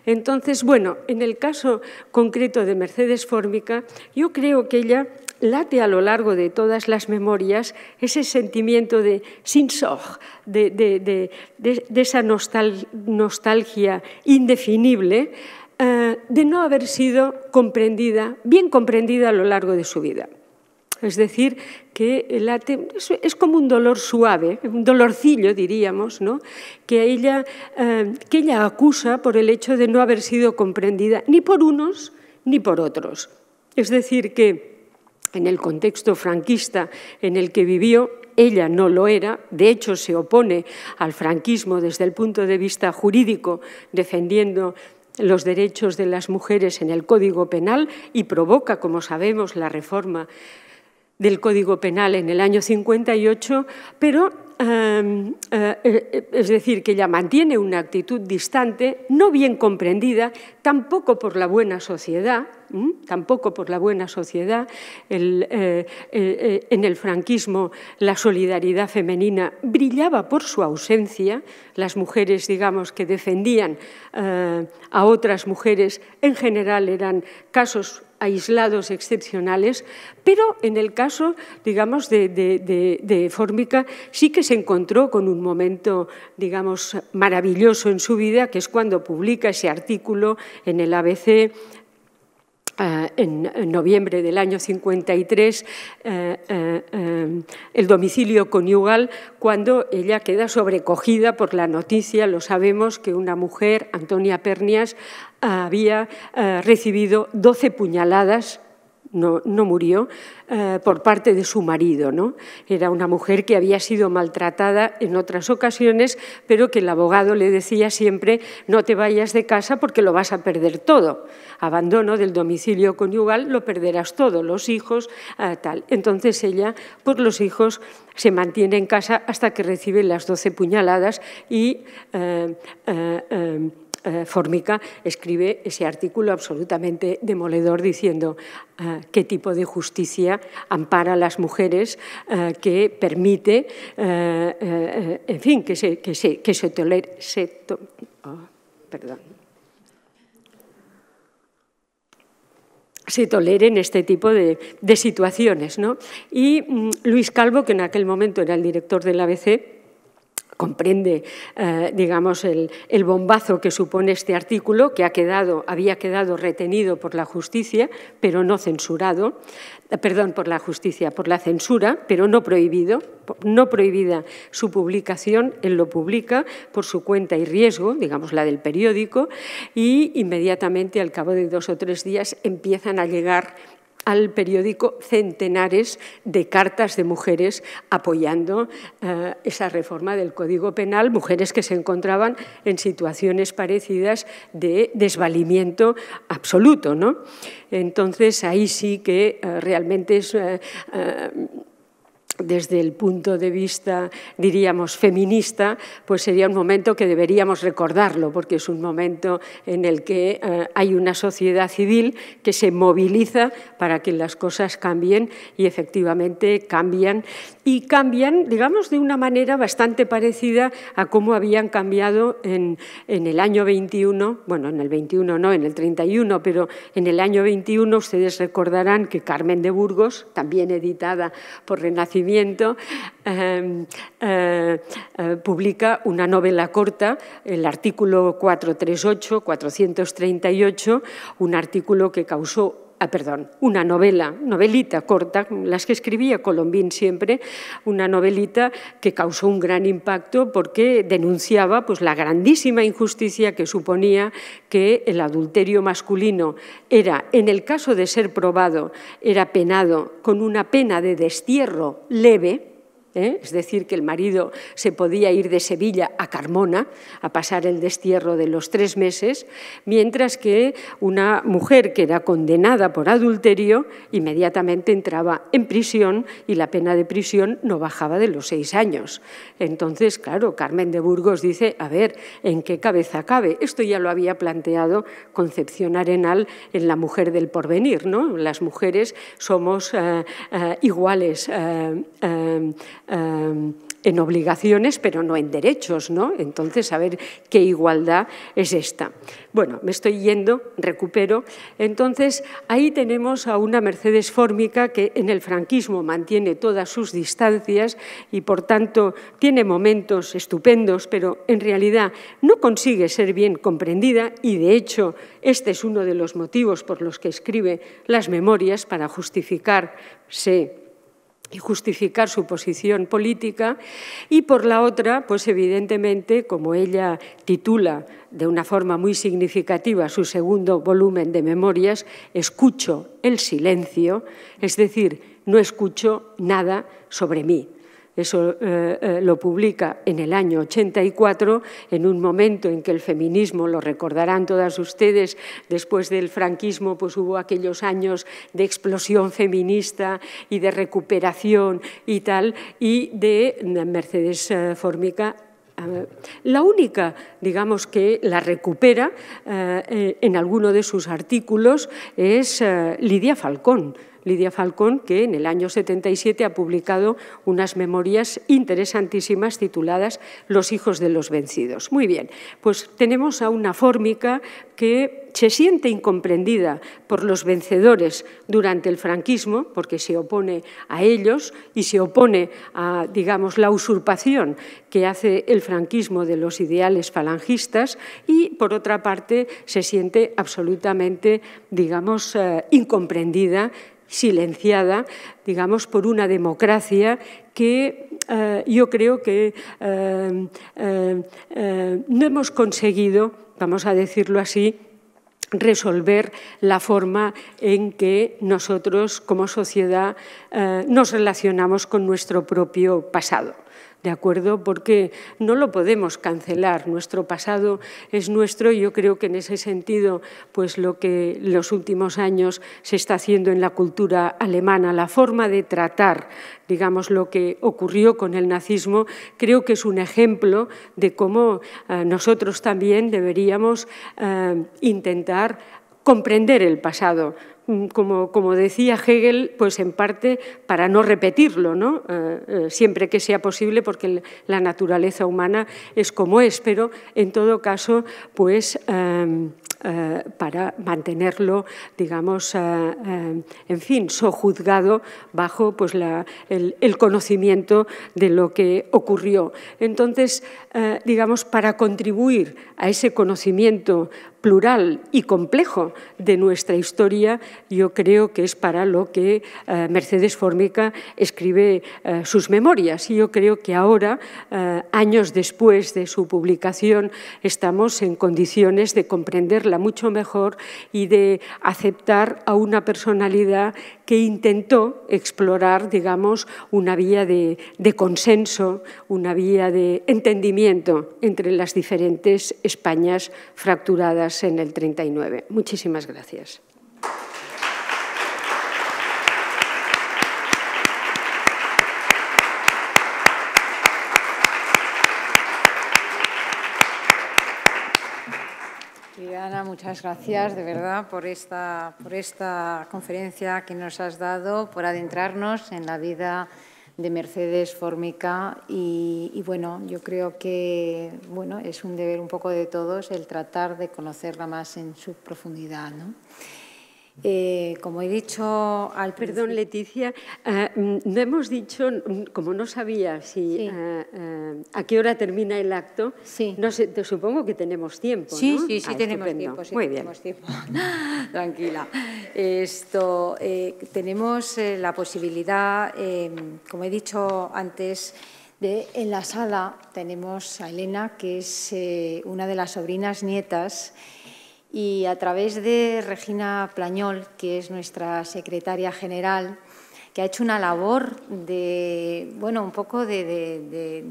[SPEAKER 2] Entonces, bueno, en el caso concreto de Mercedes Fórmica, yo creo que ella late a lo largo de todas las memorias ese sentimiento de sin soj, de, esa nostalgia indefinible eh, de no haber sido comprendida, bien comprendida a lo largo de su vida. Es decir, que es, como un dolor suave, un dolorcillo, diríamos, ¿no? que, ella, eh, que ella acusa por el hecho de no haber sido comprendida ni por unos ni por otros. Es decir, que en el contexto franquista en el que vivió, ella no lo era, de hecho se opone al franquismo desde el punto de vista jurídico, defendiendo los derechos de las mujeres en el Código Penal y provoca, como sabemos, la reforma del Código Penal en el año 58, pero eh, eh, es decir, que ella mantiene una actitud distante, no bien comprendida, tampoco por la buena sociedad, tampoco por la buena sociedad. Eh, en el franquismo la solidaridad femenina brillaba por su ausencia. Las mujeres, digamos, que defendían a otras mujeres en general eran casos aislados excepcionales, pero en el caso, digamos, de, Fórmica sí que se encontró con un momento, digamos, maravilloso en su vida, que es cuando publica ese artículo en el ABC eh, en, noviembre del año 53 eh, eh, el domicilio conyugal cuando ella queda sobrecogida por la noticia, lo sabemos, que una mujer, Antonia Pernias, había recibido 12 puñaladas no, murió, eh, por parte de su marido. ¿no? Era una mujer que había sido maltratada en otras ocasiones, pero que el abogado le decía siempre, no te vayas de casa porque lo vas a perder todo. Abandono del domicilio conyugal, lo perderás todo, los hijos, eh, tal. Entonces ella, por los hijos, se mantiene en casa hasta que recibe las doce puñaladas y... Eh, eh, Formica escribe ese artículo absolutamente demoledor diciendo eh, qué tipo de justicia ampara a las mujeres eh, que permite, en fin, que se, que se, se oh, Se toleren este tipo de, situaciones. ¿no? Y mm, Luis Calvo, que en aquel momento era el director del ABC, comprende, eh, digamos, el, bombazo que supone este artículo, que había quedado retenido por la justicia, pero no censurado, eh, perdón, por la justicia, por la censura, pero no prohibido, no prohibida su publicación, él lo publica por su cuenta y riesgo, digamos, la del periódico, y inmediatamente, al cabo de dos o tres días, empiezan a llegar al periódico centenares de cartas de mujeres apoyando eh, esa reforma del Código Penal, mujeres que se encontraban en situaciones parecidas de desvalimiento absoluto. ¿no? Entonces, ahí sí que eh, realmente es, eh, desde el punto de vista, diríamos, feminista, pues sería un momento que deberíamos recordarlo, porque es un momento en el que eh, hay una sociedad civil que se moviliza para que las cosas cambien y efectivamente cambian. Y cambian, digamos, de una manera bastante parecida a cómo habían cambiado en, en el año 21, bueno, en el 21 no, en el 31, pero en el año 21 ustedes recordarán que Carmen de Burgos, también editada por Renacimiento, Em, eh, eh, publica una novela corta, el artículo 438, 438, un artículo que causó Ah, perdón, una novela, novelita corta, las que escribía Colombín siempre, una novelita que causó un gran impacto porque denunciaba pues, la grandísima injusticia que suponía que el adulterio masculino era, en el caso de ser probado, era penado con una pena de destierro leve, ¿eh? es decir, que el marido se podía ir de Sevilla a Carmona a pasar el destierro de los tres meses, mientras que una mujer que era condenada por adulterio inmediatamente entraba en prisión y la pena de prisión no bajaba de los seis años. Entonces, claro, Carmen de Burgos dice, a ver, ¿en qué cabeza cabe? Esto ya lo había planteado Concepción Arenal en La mujer del porvenir, ¿no? Las mujeres somos eh, eh, iguales. Em, en obligaciones, pero no en derechos, ¿no? Entonces, a ver qué igualdad es esta. Bueno, me estoy yendo, recupero. Entonces, ahí tenemos a una Mercedes Fórmica que en el franquismo mantiene todas sus distancias y, por tanto, tiene momentos estupendos, pero en realidad no consigue ser bien comprendida y, de hecho, este es uno de los motivos por los que escribe las memorias para justificarse y justificar su posición política, y por la otra, pues evidentemente, como ella titula de una forma muy significativa su segundo volumen de memorias, escucho el silencio, es decir, no escucho nada sobre mí. Eso eh, eh, lo publica en el año 84, en un momento en que el feminismo, lo recordarán todas ustedes, después del franquismo pues hubo aquellos años de explosión feminista y de recuperación y tal, y de Mercedes eh, Formica la única, digamos, que la recupera en alguno de sus artículos es Lidia Falcón, Lidia Falcón, que en el año 77 ha publicado unas memorias interesantísimas tituladas Los hijos de los vencidos. Muy bien, pues tenemos a una fórmica que se siente incomprendida por los vencedores durante el franquismo, porque se opone a ellos y se opone a, digamos, la usurpación que hace el franquismo de los ideales falangistas y, por otra parte, se siente absolutamente, digamos, eh, incomprendida silenciada, digamos, por una democracia que eh, yo creo que eh, eh, no hemos conseguido, vamos a decirlo así, resolver la forma en que nosotros como sociedad nos relacionamos con nuestro propio pasado. ¿de acuerdo? Porque no lo podemos cancelar, nuestro pasado es nuestro y yo creo que en ese sentido, pues lo que en los últimos años se está haciendo en la cultura alemana, la forma de tratar, digamos, lo que ocurrió con el nazismo, creo que es un ejemplo de cómo eh, nosotros también deberíamos eh, intentar comprender el pasado, Mm, como, decía Hegel, pues en parte para no repetirlo, ¿no? Eh, eh, siempre que sea posible, porque la naturaleza humana es como es, pero en todo caso, pues em, eh, para mantenerlo, digamos, en fin, sojuzgado bajo pues, el, el, conocimiento de lo que ocurrió. Entonces, digamos, para contribuir a ese conocimiento plural y complejo de nuestra historia, yo creo que es para lo que eh, Mercedes Formica escribe eh, sus memorias. Y yo creo que ahora, eh, años después de su publicación, estamos en condiciones de comprenderla mucho mejor y de aceptar a una personalidad que intentó explorar, digamos, una vía de consenso, una vía de entendimiento entre las diferentes Españas fracturadas en el 39. Muchísimas gracias.
[SPEAKER 3] Ana,
[SPEAKER 1] muchas gracias de verdad por esta, por esta conferencia que nos has dado, por adentrarnos en la vida de Mercedes Formica y, bueno, yo creo que bueno, es un deber un poco de todos el tratar de conocerla
[SPEAKER 2] más en su profundidad. ¿no? Eh, como he dicho al Perdón, Leticia, eh, mm, no hemos dicho, mm, como no sabía si eh, a qué hora termina el acto, no te supongo que tenemos tiempo. Sí, sí, sí, ah, tenemos tiempo. tenemos Tiempo. Tranquila. Esto, tenemos
[SPEAKER 1] la posibilidad, em, como he dicho antes, de, en la sala tenemos a Elena, que es una de las sobrinas nietas y a través de Regina Plañol, que es nuestra secretaria general, que ha hecho una labor de, bueno, un poco de,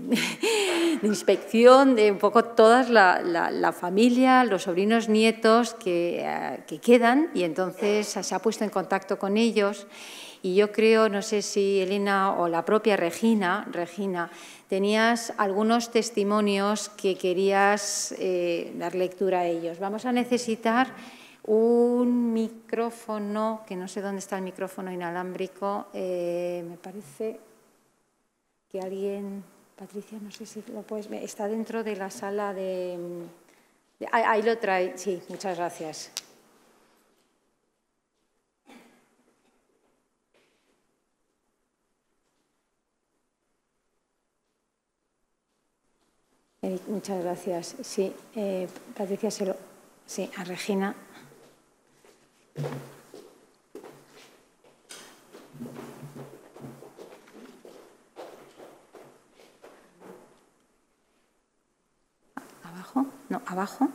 [SPEAKER 1] inspección de un poco toda la, familia, los sobrinos, nietos que, eh, que quedan y entonces se ha puesto en contacto con ellos y yo creo, no sé si Elena o la propia Regina, Regina, tenías algunos testimonios que querías eh, dar lectura a ellos. Vamos a necesitar un micrófono, que no sé dónde está el micrófono inalámbrico, eh, me parece que alguien, Patricia, no sé si lo puedes, está dentro de la sala de... Mm, de ahí lo trae, sí, muchas gracias. Eh, muchas gracias. Sí, eh, Patricia, se lo... Sí, a Regina. ¿Abajo? No, abajo.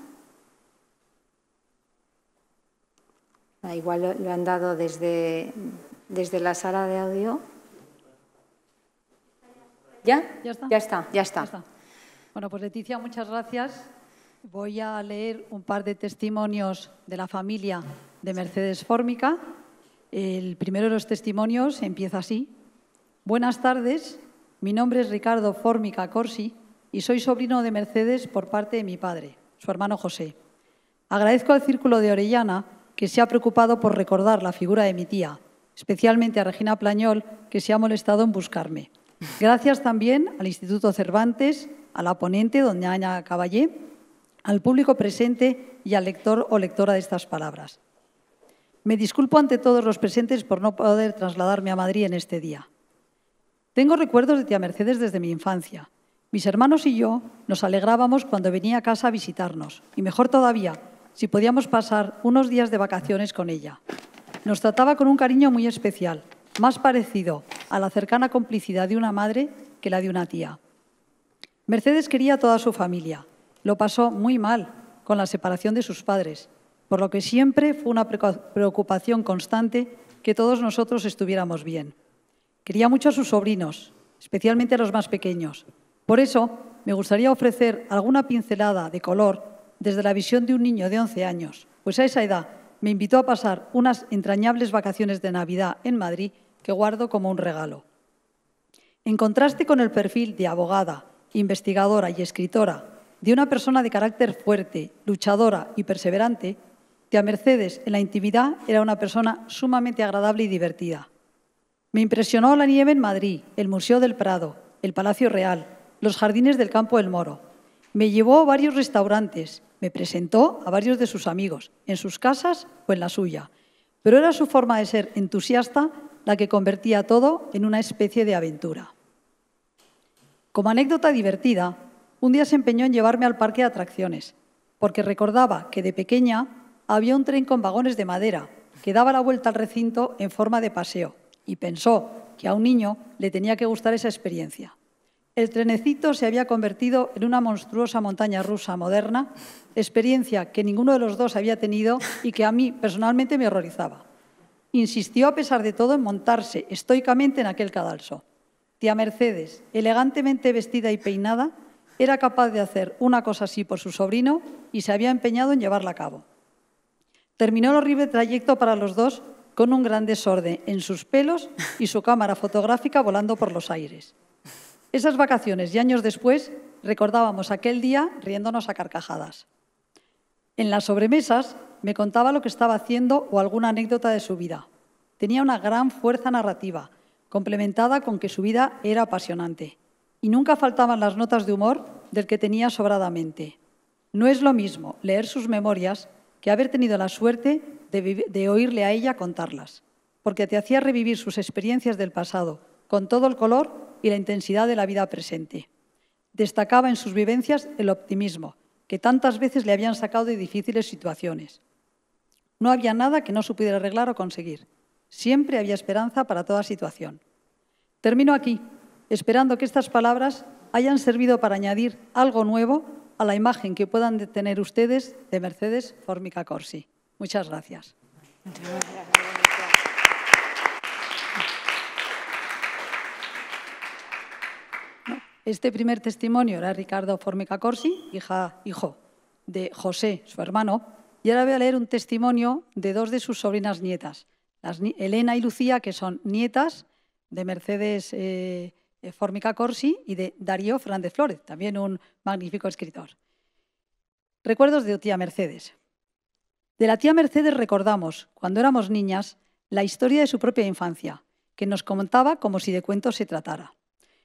[SPEAKER 1] igual lo, han dado desde, desde la
[SPEAKER 4] sala de audio.
[SPEAKER 1] ¿Ya? Ya está. Ya está.
[SPEAKER 4] Ya está. Bueno, pues Leticia, muchas gracias. Voy a leer un par de testimonios de la familia de Mercedes Fórmica. El primero de los testimonios empieza así. Buenas tardes, mi nombre es Ricardo Fórmica Corsi y soy sobrino de Mercedes por parte de mi padre, su hermano José. Agradezco al Círculo de Orellana que se ha preocupado por recordar la figura de mi tía, especialmente a Regina Plañol, que se ha molestado en buscarme. Gracias también al Instituto Cervantes a la ponente, doña Aña Caballé, al público presente y al lector o lectora de estas palabras. Me disculpo ante todos los presentes por no poder trasladarme a Madrid en este día. Tengo recuerdos de tía Mercedes desde mi infancia. Mis hermanos y yo nos alegrábamos cuando venía a casa a visitarnos, y mejor todavía, si podíamos pasar unos días de vacaciones con ella. Nos trataba con un cariño muy especial, más parecido a la cercana complicidad de una madre que la de una tía. Mercedes quería a toda su familia. Lo pasó muy mal con la separación de sus padres, por lo que siempre fue una preocupación constante que todos nosotros estuviéramos bien. Quería mucho a sus sobrinos, especialmente a los más pequeños. Por eso, me gustaría ofrecer alguna pincelada de color desde la visión de un niño de 11 años, pues a esa edad me invitó a pasar unas entrañables vacaciones de Navidad en Madrid que guardo como un regalo. En contraste con el perfil de abogada, investigadora y escritora, de una persona de carácter fuerte, luchadora y perseverante, que a Mercedes en la intimidad era una persona sumamente agradable y divertida. Me impresionó la nieve en Madrid, el Museo del Prado, el Palacio Real, los jardines del Campo del Moro. Me llevó a varios restaurantes, me presentó a varios de sus amigos, en sus casas o en la suya. Pero era su forma de ser entusiasta la que convertía todo en una especie de aventura. Como anécdota divertida, un día se empeñó en llevarme al parque de atracciones, porque recordaba que de pequeña había un tren con vagones de madera que daba la vuelta al recinto en forma de paseo y pensó que a un niño le tenía que gustar esa experiencia. El trenecito se había convertido en una monstruosa montaña rusa moderna, experiencia que ninguno de los dos había tenido y que a mí personalmente me horrorizaba. Insistió a pesar de todo en montarse estoicamente en aquel cadalso Tía Mercedes, elegantemente vestida y peinada, era capaz de hacer una cosa así por su sobrino y se había empeñado en llevarla a cabo. Terminó el horrible trayecto para los dos con un gran desorden en sus pelos y su cámara fotográfica volando por los aires. Esas vacaciones y años después recordábamos aquel día riéndonos a carcajadas. En las sobremesas me contaba lo que estaba haciendo o alguna anécdota de su vida. Tenía una gran fuerza narrativa complementada con que su vida era apasionante. Y nunca faltaban las notas de humor del que tenía sobradamente. No es lo mismo leer sus memorias que haber tenido la suerte de, oírle a ella contarlas, porque te hacía revivir sus experiencias del pasado con todo el color y la intensidad de la vida presente. Destacaba en sus vivencias el optimismo, que tantas veces le habían sacado de difíciles situaciones. No había nada que no supiera arreglar o conseguir. Siempre había esperanza para toda situación. Termino aquí, esperando que estas palabras hayan servido para añadir algo nuevo a la imagen que puedan tener ustedes de Mercedes Formica Corsi. Muchas gracias. Este primer testimonio era Ricardo Formica Corsi, hija, hijo de José, su hermano, y ahora voy a leer un testimonio de dos de sus sobrinas nietas, Elena y Lucía, que son nietas de Mercedes Fórmica eh, eh, Formica Corsi y de Darío Fernández Flores, también un magnífico escritor. Recuerdos de tía Mercedes. De la tía Mercedes recordamos, cuando éramos niñas, la historia de su propia infancia, que nos contaba como si de cuentos se tratara.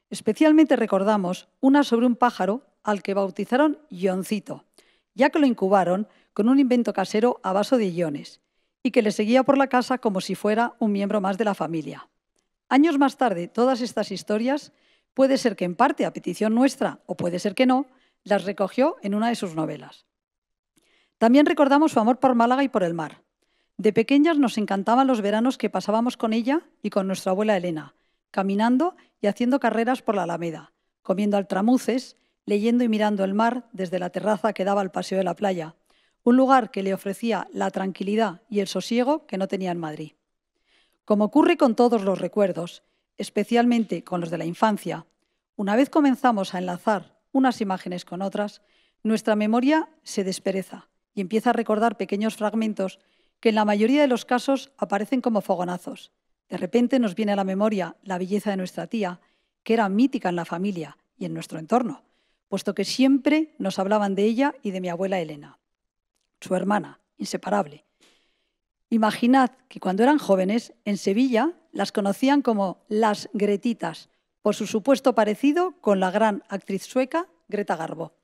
[SPEAKER 4] Especialmente recordamos una sobre un pájaro al que bautizaron Ioncito, ya que lo incubaron con un invento casero a vaso de iones y que le seguía por la casa como si fuera un miembro más de la familia. Años más tarde, todas estas historias, puede ser que en parte a petición nuestra o puede ser que no, las recogió en una de sus novelas. También recordamos su amor por Málaga y por el mar. De pequeñas nos encantaban los veranos que pasábamos con ella y con nuestra abuela Elena, caminando y haciendo carreras por la Alameda, comiendo altramuces, leyendo y mirando el mar desde la terraza que daba al paseo de la playa, un lugar que le ofrecía la tranquilidad y el sosiego que no tenía en Madrid. Como ocurre con todos los recuerdos, especialmente con los de la infancia, una vez comenzamos a enlazar unas imágenes con otras, nuestra memoria se despereza y empieza a recordar pequeños fragmentos que en la mayoría de los casos aparecen como fogonazos. De repente nos viene a la memoria la belleza de nuestra tía, que era mítica en la familia y en nuestro entorno, puesto que siempre nos hablaban de ella y de mi abuela Elena su hermana, inseparable. Imaginad que cuando eran jóvenes, en Sevilla las conocían como las Gretitas, por su supuesto parecido con la gran actriz sueca Greta Garbo.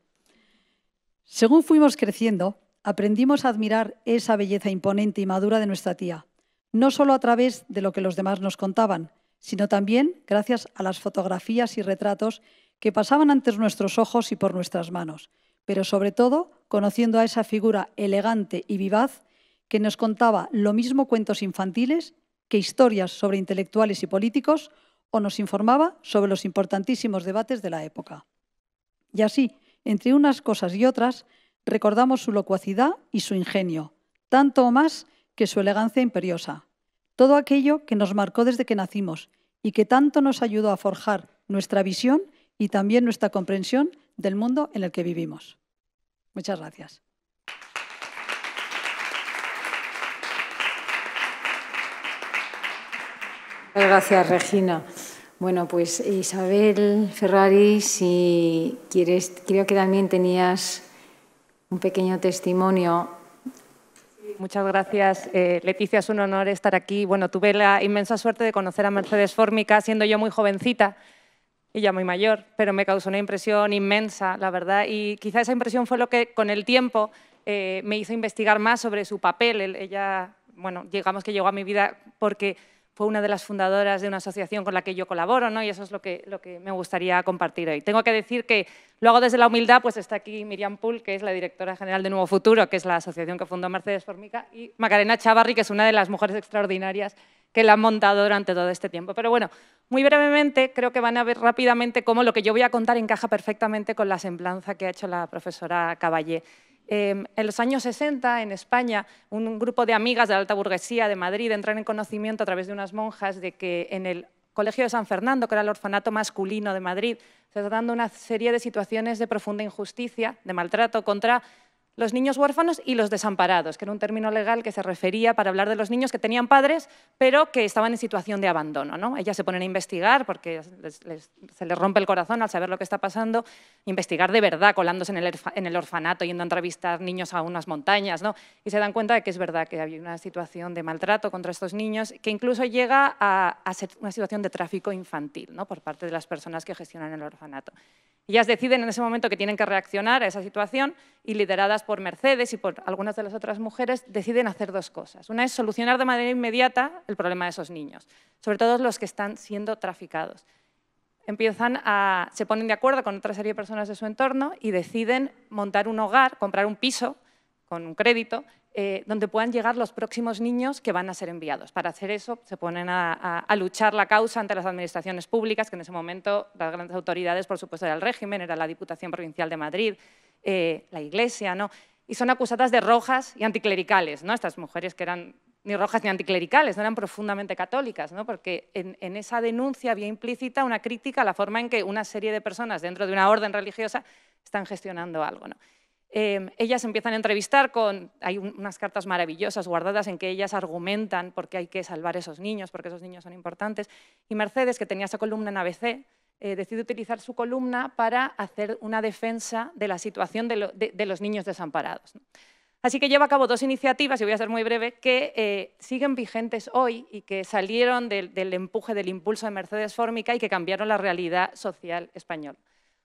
[SPEAKER 4] Según fuimos creciendo, aprendimos a admirar esa belleza imponente y madura de nuestra tía, no solo a través de lo que los demás nos contaban, sino también gracias a las fotografías y retratos que pasaban ante nuestros ojos y por nuestras manos, pero sobre todo conociendo a esa figura elegante y vivaz que nos contaba lo mismo cuentos infantiles que historias sobre intelectuales y políticos o nos informaba sobre los importantísimos debates de la época. Y así, entre unas cosas y otras, recordamos su locuacidad y su ingenio, tanto o más que su elegancia imperiosa. Todo aquello que nos marcó desde que nacimos y que tanto nos ayudó a forjar nuestra visión y también nuestra comprensión del mundo en el que vivimos. Muchas gracias. Muchas
[SPEAKER 1] gracias, Regina. Bueno, pues Isabel Ferrari, si quieres, creo que también tenías un pequeño testimonio
[SPEAKER 5] Muchas gracias, eh, Leticia. Es un honor estar aquí. Bueno, tuve la inmensa suerte de conocer a Mercedes Fórmica siendo yo muy jovencita y ya muy mayor, pero me causó una impresión inmensa, la verdad, y quizá esa impresión fue lo que con el tiempo eh, me hizo investigar más sobre su papel. Ella, bueno, llegamos que llegó a mi vida porque fue una de las fundadoras de una asociación con la que yo colaboro, ¿no? Y eso es lo que, lo que me gustaría compartir hoy. Tengo que decir que lo hago desde la humildad, pues está aquí Miriam Poole, que es la directora general de Nuevo Futuro, que es la asociación que fundó Mercedes Formica, y Macarena Chavarri, que es una de las mujeres extraordinarias que la han montado durante todo este tiempo. Pero bueno, muy brevemente, creo que van a ver rápidamente cómo lo que yo voy a contar encaja perfectamente con la semblanza que ha hecho la profesora Caballé. Em, en los años 60, en España, un, grupo de amigas de la alta burguesía de Madrid entran en conocimiento a través de unas monjas de que en el Colegio de San Fernando, que era el orfanato masculino de Madrid, se está dando una serie de situaciones de profunda injusticia, de maltrato contra los niños huérfanos y los desamparados, que era un término legal que se refería para hablar de los niños que tenían padres, pero que estaban en situación de abandono. ¿no? Ellas se ponen a investigar porque se les rompe el corazón al saber lo que está pasando, investigar de verdad, colándose en el, orfanato, yendo a entrevistar niños a unas montañas, ¿no? y se dan cuenta de que es verdad que había una situación de maltrato contra estos niños, que incluso llega a, a ser una situación de tráfico infantil ¿no? por parte de las personas que gestionan el orfanato. Ellas deciden en ese momento que tienen que reaccionar a esa situación y lideradas por Mercedes y por algunas de las otras mujeres, deciden hacer dos cosas. Una es solucionar de manera inmediata el problema de esos niños, sobre todo los que están siendo traficados. Empiezan a, se ponen de acuerdo con otra serie de personas de su entorno y deciden montar un hogar, comprar un piso con un crédito, eh, donde puedan llegar los próximos niños que van a ser enviados. Para hacer eso se ponen a, a luchar la causa ante las administraciones públicas, que en ese momento las grandes autoridades, por supuesto, era el régimen, era la Diputación Provincial de Madrid, eh, la Iglesia, ¿no? Y son acusadas de rojas y anticlericales, ¿no? Estas mujeres que eran ni rojas ni anticlericales, no eran profundamente católicas, ¿no? porque en, esa denuncia había implícita una crítica a la forma en que una serie de personas dentro de una orden religiosa están gestionando algo. Em, ellas empiezan a entrevistar con, hay unas cartas maravillosas guardadas en que ellas argumentan por qué hay que salvar a esos niños, porque esos niños son importantes, y Mercedes, que tenía esa columna en ABC, eh, decide utilizar su columna para hacer una defensa de la situación de, los niños desamparados. Así que lleva a cabo dos iniciativas, y voy a ser muy breve, que eh, siguen vigentes hoy y que salieron del, del empuje, del impulso de Mercedes Fórmica y que cambiaron la realidad social española.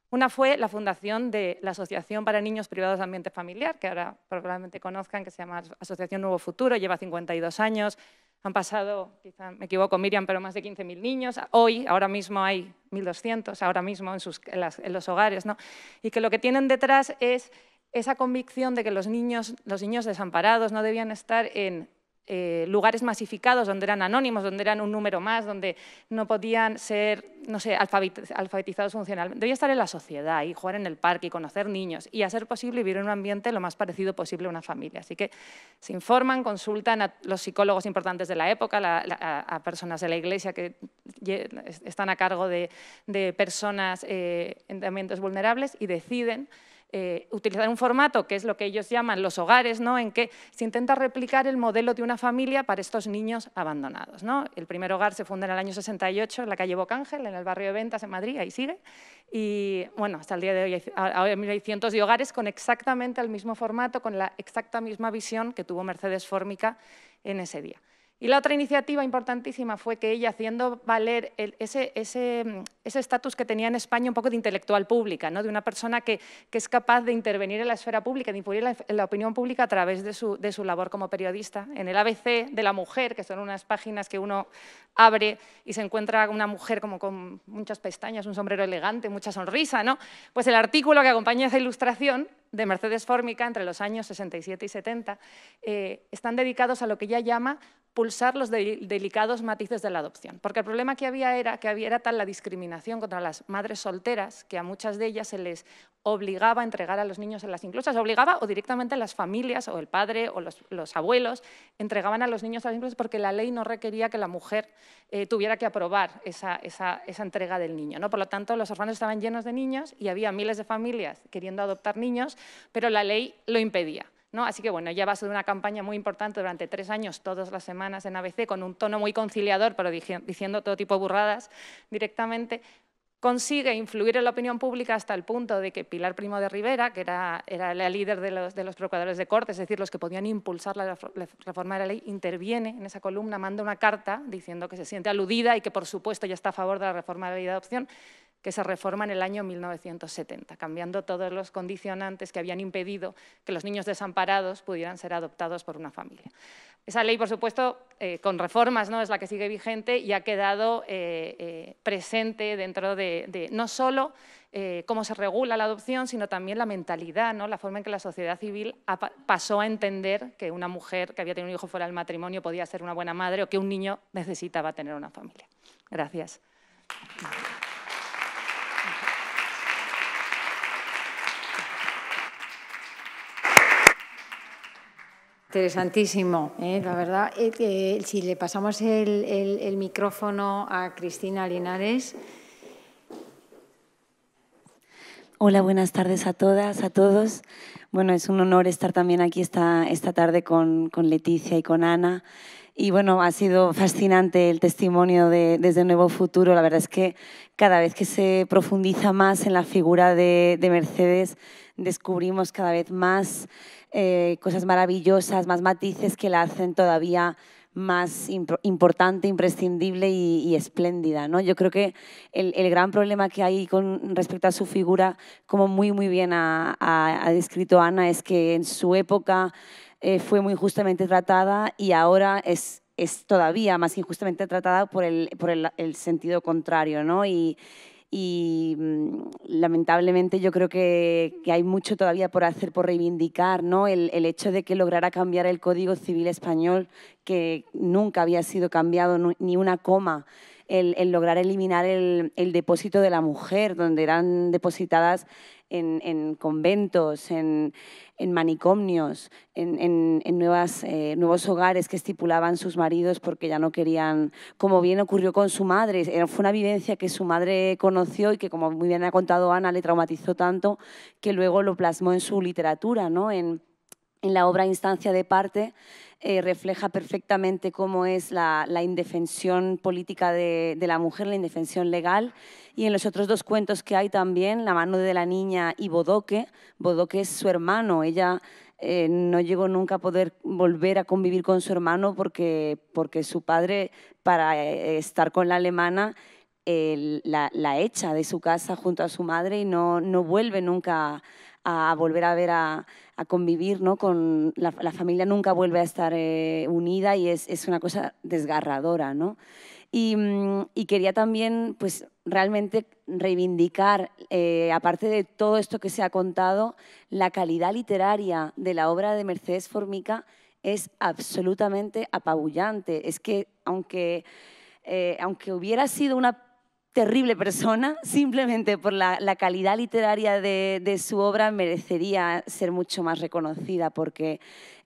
[SPEAKER 5] Una fue la fundación de la Asociación para Niños Privados de Ambiente Familiar, que ahora probablemente conozcan, que se llama Asociación Nuevo Futuro, lleva 52 años, han pasado, quizá me equivoco Miriam, pero más de 15.000 niños. Hoy, ahora mismo hay 1.200, ahora mismo en, sus, en los hogares. ¿no? Y que lo que tienen detrás es esa convicción de que los niños, los niños desamparados no debían estar en eh, lugares masificados donde eran anónimos, donde eran un número más, donde no podían ser, no sé, alfabetizados funcionalmente. Debía estar en la sociedad y jugar en el parque y conocer niños y, a ser posible, vivir en un ambiente lo más parecido posible a una familia. Así que se informan, consultan a los psicólogos importantes de la época, a personas de la iglesia que están a cargo de, personas eh, en ambientes vulnerables y deciden eh, utilizar un formato que es lo que ellos llaman los hogares, ¿no? en que se intenta replicar el modelo de una familia para estos niños abandonados. ¿no? El primer hogar se funda en el año 68 en la calle Bocángel, en el barrio de Ventas, en Madrid, y sigue. Y bueno, hasta el día de hoy hay cientos de hogares con exactamente el mismo formato, con la exacta misma visión que tuvo Mercedes Fórmica en ese día. Y la otra iniciativa importantísima fue que ella, haciendo valer el, ese estatus ese, que tenía en España un poco de intelectual pública, ¿no? de una persona que, es capaz de intervenir en la esfera pública, de influir la, opinión pública a través de su, de su, labor como periodista. En el ABC de la mujer, que son unas páginas que uno abre y se encuentra una mujer como con muchas pestañas, un sombrero elegante, mucha sonrisa, ¿no? pues el artículo que acompaña esa ilustración de Mercedes Fórmica entre los años 67 y 70 eh, están dedicados a lo que ella llama pulsar los delicados matices de la adopción. Porque el problema que había era que había era tal la discriminación contra las madres solteras que a muchas de ellas se les obligaba a entregar a los niños en las inclusas, obligaba o directamente las familias o el padre o los, abuelos entregaban a los niños a las inclusas porque la ley no requería que la mujer eh, tuviera que aprobar esa, entrega del niño. ¿no? Por lo tanto, los orfanos estaban llenos de niños y había miles de familias queriendo adoptar niños, pero la ley lo impedía. Así que bueno, ya va a una campaña muy importante durante tres años, todas las semanas en ABC, con un tono muy conciliador, pero diciendo todo tipo de burradas directamente, consigue influir en la opinión pública hasta el punto de que Pilar Primo de Rivera, que era, era la líder de los, de los, procuradores de corte, es decir, los que podían impulsar la reforma de la ley, interviene en esa columna, manda una carta diciendo que se siente aludida y que, por supuesto, ya está a favor de la reforma de la ley de adopción, que se reforma en el año 1970, cambiando todos los condicionantes que habían impedido que los niños desamparados pudieran ser adoptados por una familia. Esa ley, por supuesto, eh, con reformas, ¿no? es la que sigue vigente y ha quedado eh, eh, presente dentro de, no solo cómo se regula la adopción, sino también la mentalidad, ¿no? la forma en que la sociedad civil pasó a entender que una mujer que había tenido un hijo fuera del matrimonio podía ser una buena madre o que un niño necesitaba tener una familia. Gracias.
[SPEAKER 1] Interesantísimo, ¿eh? la verdad. Eh, eh, si le pasamos el, micrófono a Cristina Linares.
[SPEAKER 3] Hola, buenas tardes a todas, a todos. Bueno, es un honor estar también aquí esta, esta tarde con, Leticia y con Ana. Y bueno, ha sido fascinante el testimonio de, desde este Nuevo Futuro. La verdad es que cada vez que se profundiza más en la figura de Mercedes, descubrimos cada vez más eh, cosas maravillosas, más matices que la hacen todavía más importante, imprescindible y, espléndida. ¿no? Yo creo que el, gran problema que hay con respecto a su figura, como muy, muy bien ha, descrito Ana, es que en su época eh, fue muy injustamente tratada y ahora es es todavía más injustamente tratada por el, por sentido contrario, ¿no? y mm, lamentablemente yo creo que, hay mucho todavía por hacer, por reivindicar, ¿no? el, hecho de que lograra cambiar el Código Civil Español, que nunca había sido cambiado ni una coma el, lograr eliminar el, depósito de la mujer, donde eran depositadas en, conventos, en, manicomios, en, eh, nuevos hogares que estipulaban sus maridos porque ya no querían, como bien ocurrió con su madre. Eh, fue una vivencia que su madre conoció y que, como muy bien ha contado Ana, le traumatizó tanto que luego lo plasmó en su literatura, ¿no? En, en la obra Instancia de Parte eh, refleja perfectamente cómo es la, indefensión política de, la mujer, la indefensión legal. Y en los otros dos cuentos que hay también, La mano de la niña y Bodoque, Bodoque es su hermano, ella eh, no llegó nunca a poder volver a convivir con su hermano porque, porque su padre, para eh, estar con la alemana, la, echa de su casa junto a su madre y no, no vuelve nunca a volver a ver a, a convivir, ¿no? Con la, familia nunca vuelve a estar eh, unida y es, una cosa desgarradora, ¿no? Y, mm, quería también, pues, realmente reivindicar, eh, aparte de todo esto que se ha contado, la calidad literaria de la obra de Mercedes Formica es absolutamente apabullante. Es que, aunque, eh, aunque hubiera sido una terrible persona, simplemente por la, calidad literaria de, su obra merecería ser mucho más reconocida, porque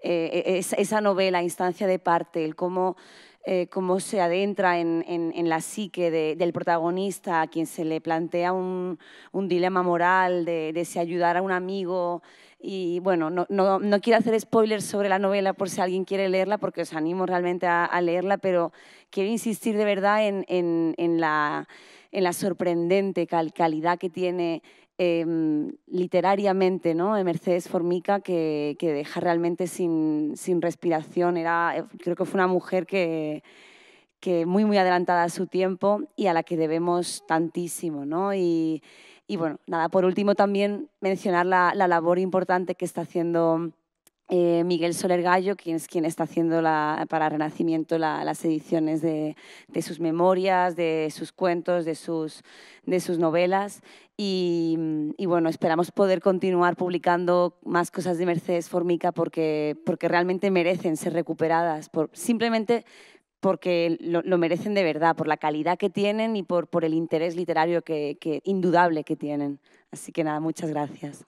[SPEAKER 3] eh, e, esa novela, Instancia de parte, el cómo, eh, cómo se adentra en, la psique del protagonista, a quien se le plantea un, dilema moral de, si ayudar a un amigo. Y bueno, no, no, no, quiero hacer spoilers sobre la novela por si alguien quiere leerla, porque os animo realmente a, a leerla, pero quiero insistir de verdad en, en la en la sorprendente calidad que tiene em, literariamente ¿no? Mercedes Formica, que, que deja realmente sin, sin, respiración. Era, eh, creo que fue una mujer que, que muy, muy adelantada a su tiempo y a la que debemos tantísimo. ¿no? Y, y bueno, nada, por último también mencionar la, la labor importante que está haciendo eh, Miguel Soler Gallo, quien es quien está haciendo para Renacimiento las ediciones de, sus memorias, de sus cuentos, de sus, de sus novelas. Mm, y, bueno, esperamos poder continuar publicando más cosas de Mercedes Formica porque, porque realmente merecen ser recuperadas, simplemente porque lo, merecen de verdad, por la calidad que tienen y por, por el interés literario que, indudable que tienen. Así que nada, muchas gracias.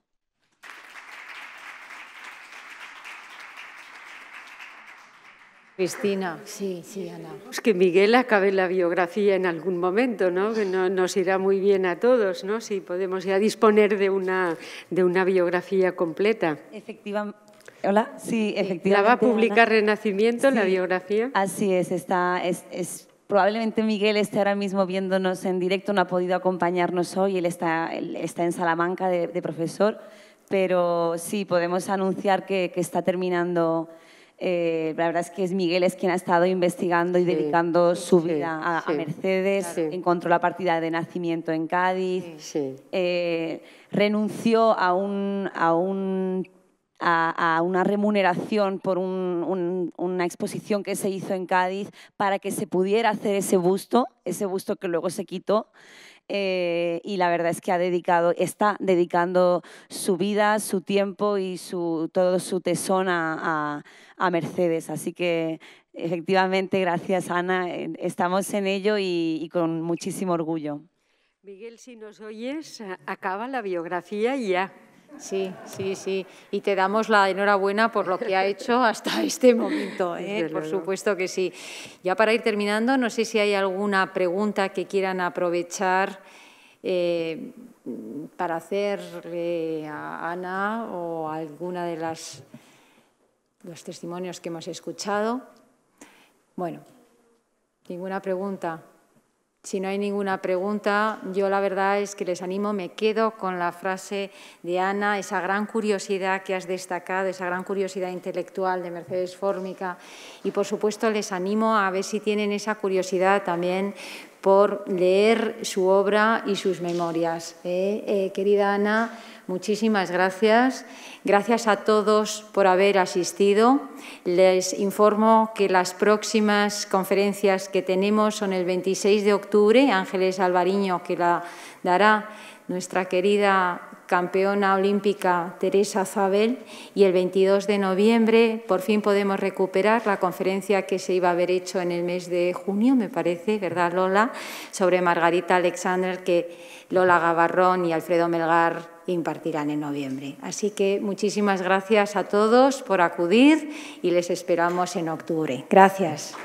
[SPEAKER 2] Cristina. Sí, sí, Ana. que Miguel acabe la biografía en algún momento, ¿no? Que no, nos irá muy bien a todos, ¿no? Si podemos ya disponer de una, de una biografía completa.
[SPEAKER 3] Efectivamente. Hola, sí, efectivamente. ¿La va a publicar Renacimiento, la biografía? Así es, está, es, es, probablemente Miguel esté ahora mismo viéndonos en directo, no ha podido acompañarnos hoy, él está, está en Salamanca de, profesor, pero sí, podemos anunciar que está terminando eh, la verdad es que es Miguel es quien ha estado investigando y dedicando su vida a, Mercedes, encontró la partida de nacimiento en Cádiz, eh, renunció a un, a un a, una remuneración por una exposición que se hizo en Cádiz para que se pudiera hacer ese busto, ese busto que luego se quitó. Eh, y la verdad es que ha dedicado, está dedicando su vida, su tiempo y su, todo su tesón a, Mercedes. Así que efectivamente, gracias Ana, eh, estamos en ello y, y con muchísimo orgullo.
[SPEAKER 2] Miguel, si nos oyes, acaba la biografía y ya.
[SPEAKER 1] Sí, sí, sí. Y te damos la enhorabuena por lo que ha hecho hasta este momento, ¿eh? por supuesto que sí. Ya para ir terminando, no sé si hay alguna pregunta que quieran aprovechar eh, para hacerle a Ana o a alguna de las, los testimonios que hemos escuchado. Bueno, ninguna pregunta. Si no hay ninguna pregunta, yo la verdad es que les animo, me quedo con la frase de Ana, esa gran curiosidad que has destacado, esa gran curiosidad intelectual de Mercedes Fórmica. Y por supuesto les animo a ver si tienen esa curiosidad también por leer su obra y sus memorias. Eh, eh, querida Ana, muchísimas gracias. Gracias a todos por haber asistido. Les informo que las próximas conferencias que tenemos son el 26 de octubre, Ángeles Alvariño, que la dará nuestra querida campeona olímpica Teresa Zabel y el 22 de noviembre por fin podemos recuperar la conferencia que se iba a haber hecho en el mes de junio, me parece, ¿verdad Lola?, sobre Margarita Alexander que Lola Gabarrón y Alfredo Melgar impartirán en noviembre. Así que muchísimas gracias a todos por acudir y les esperamos en octubre. Gracias.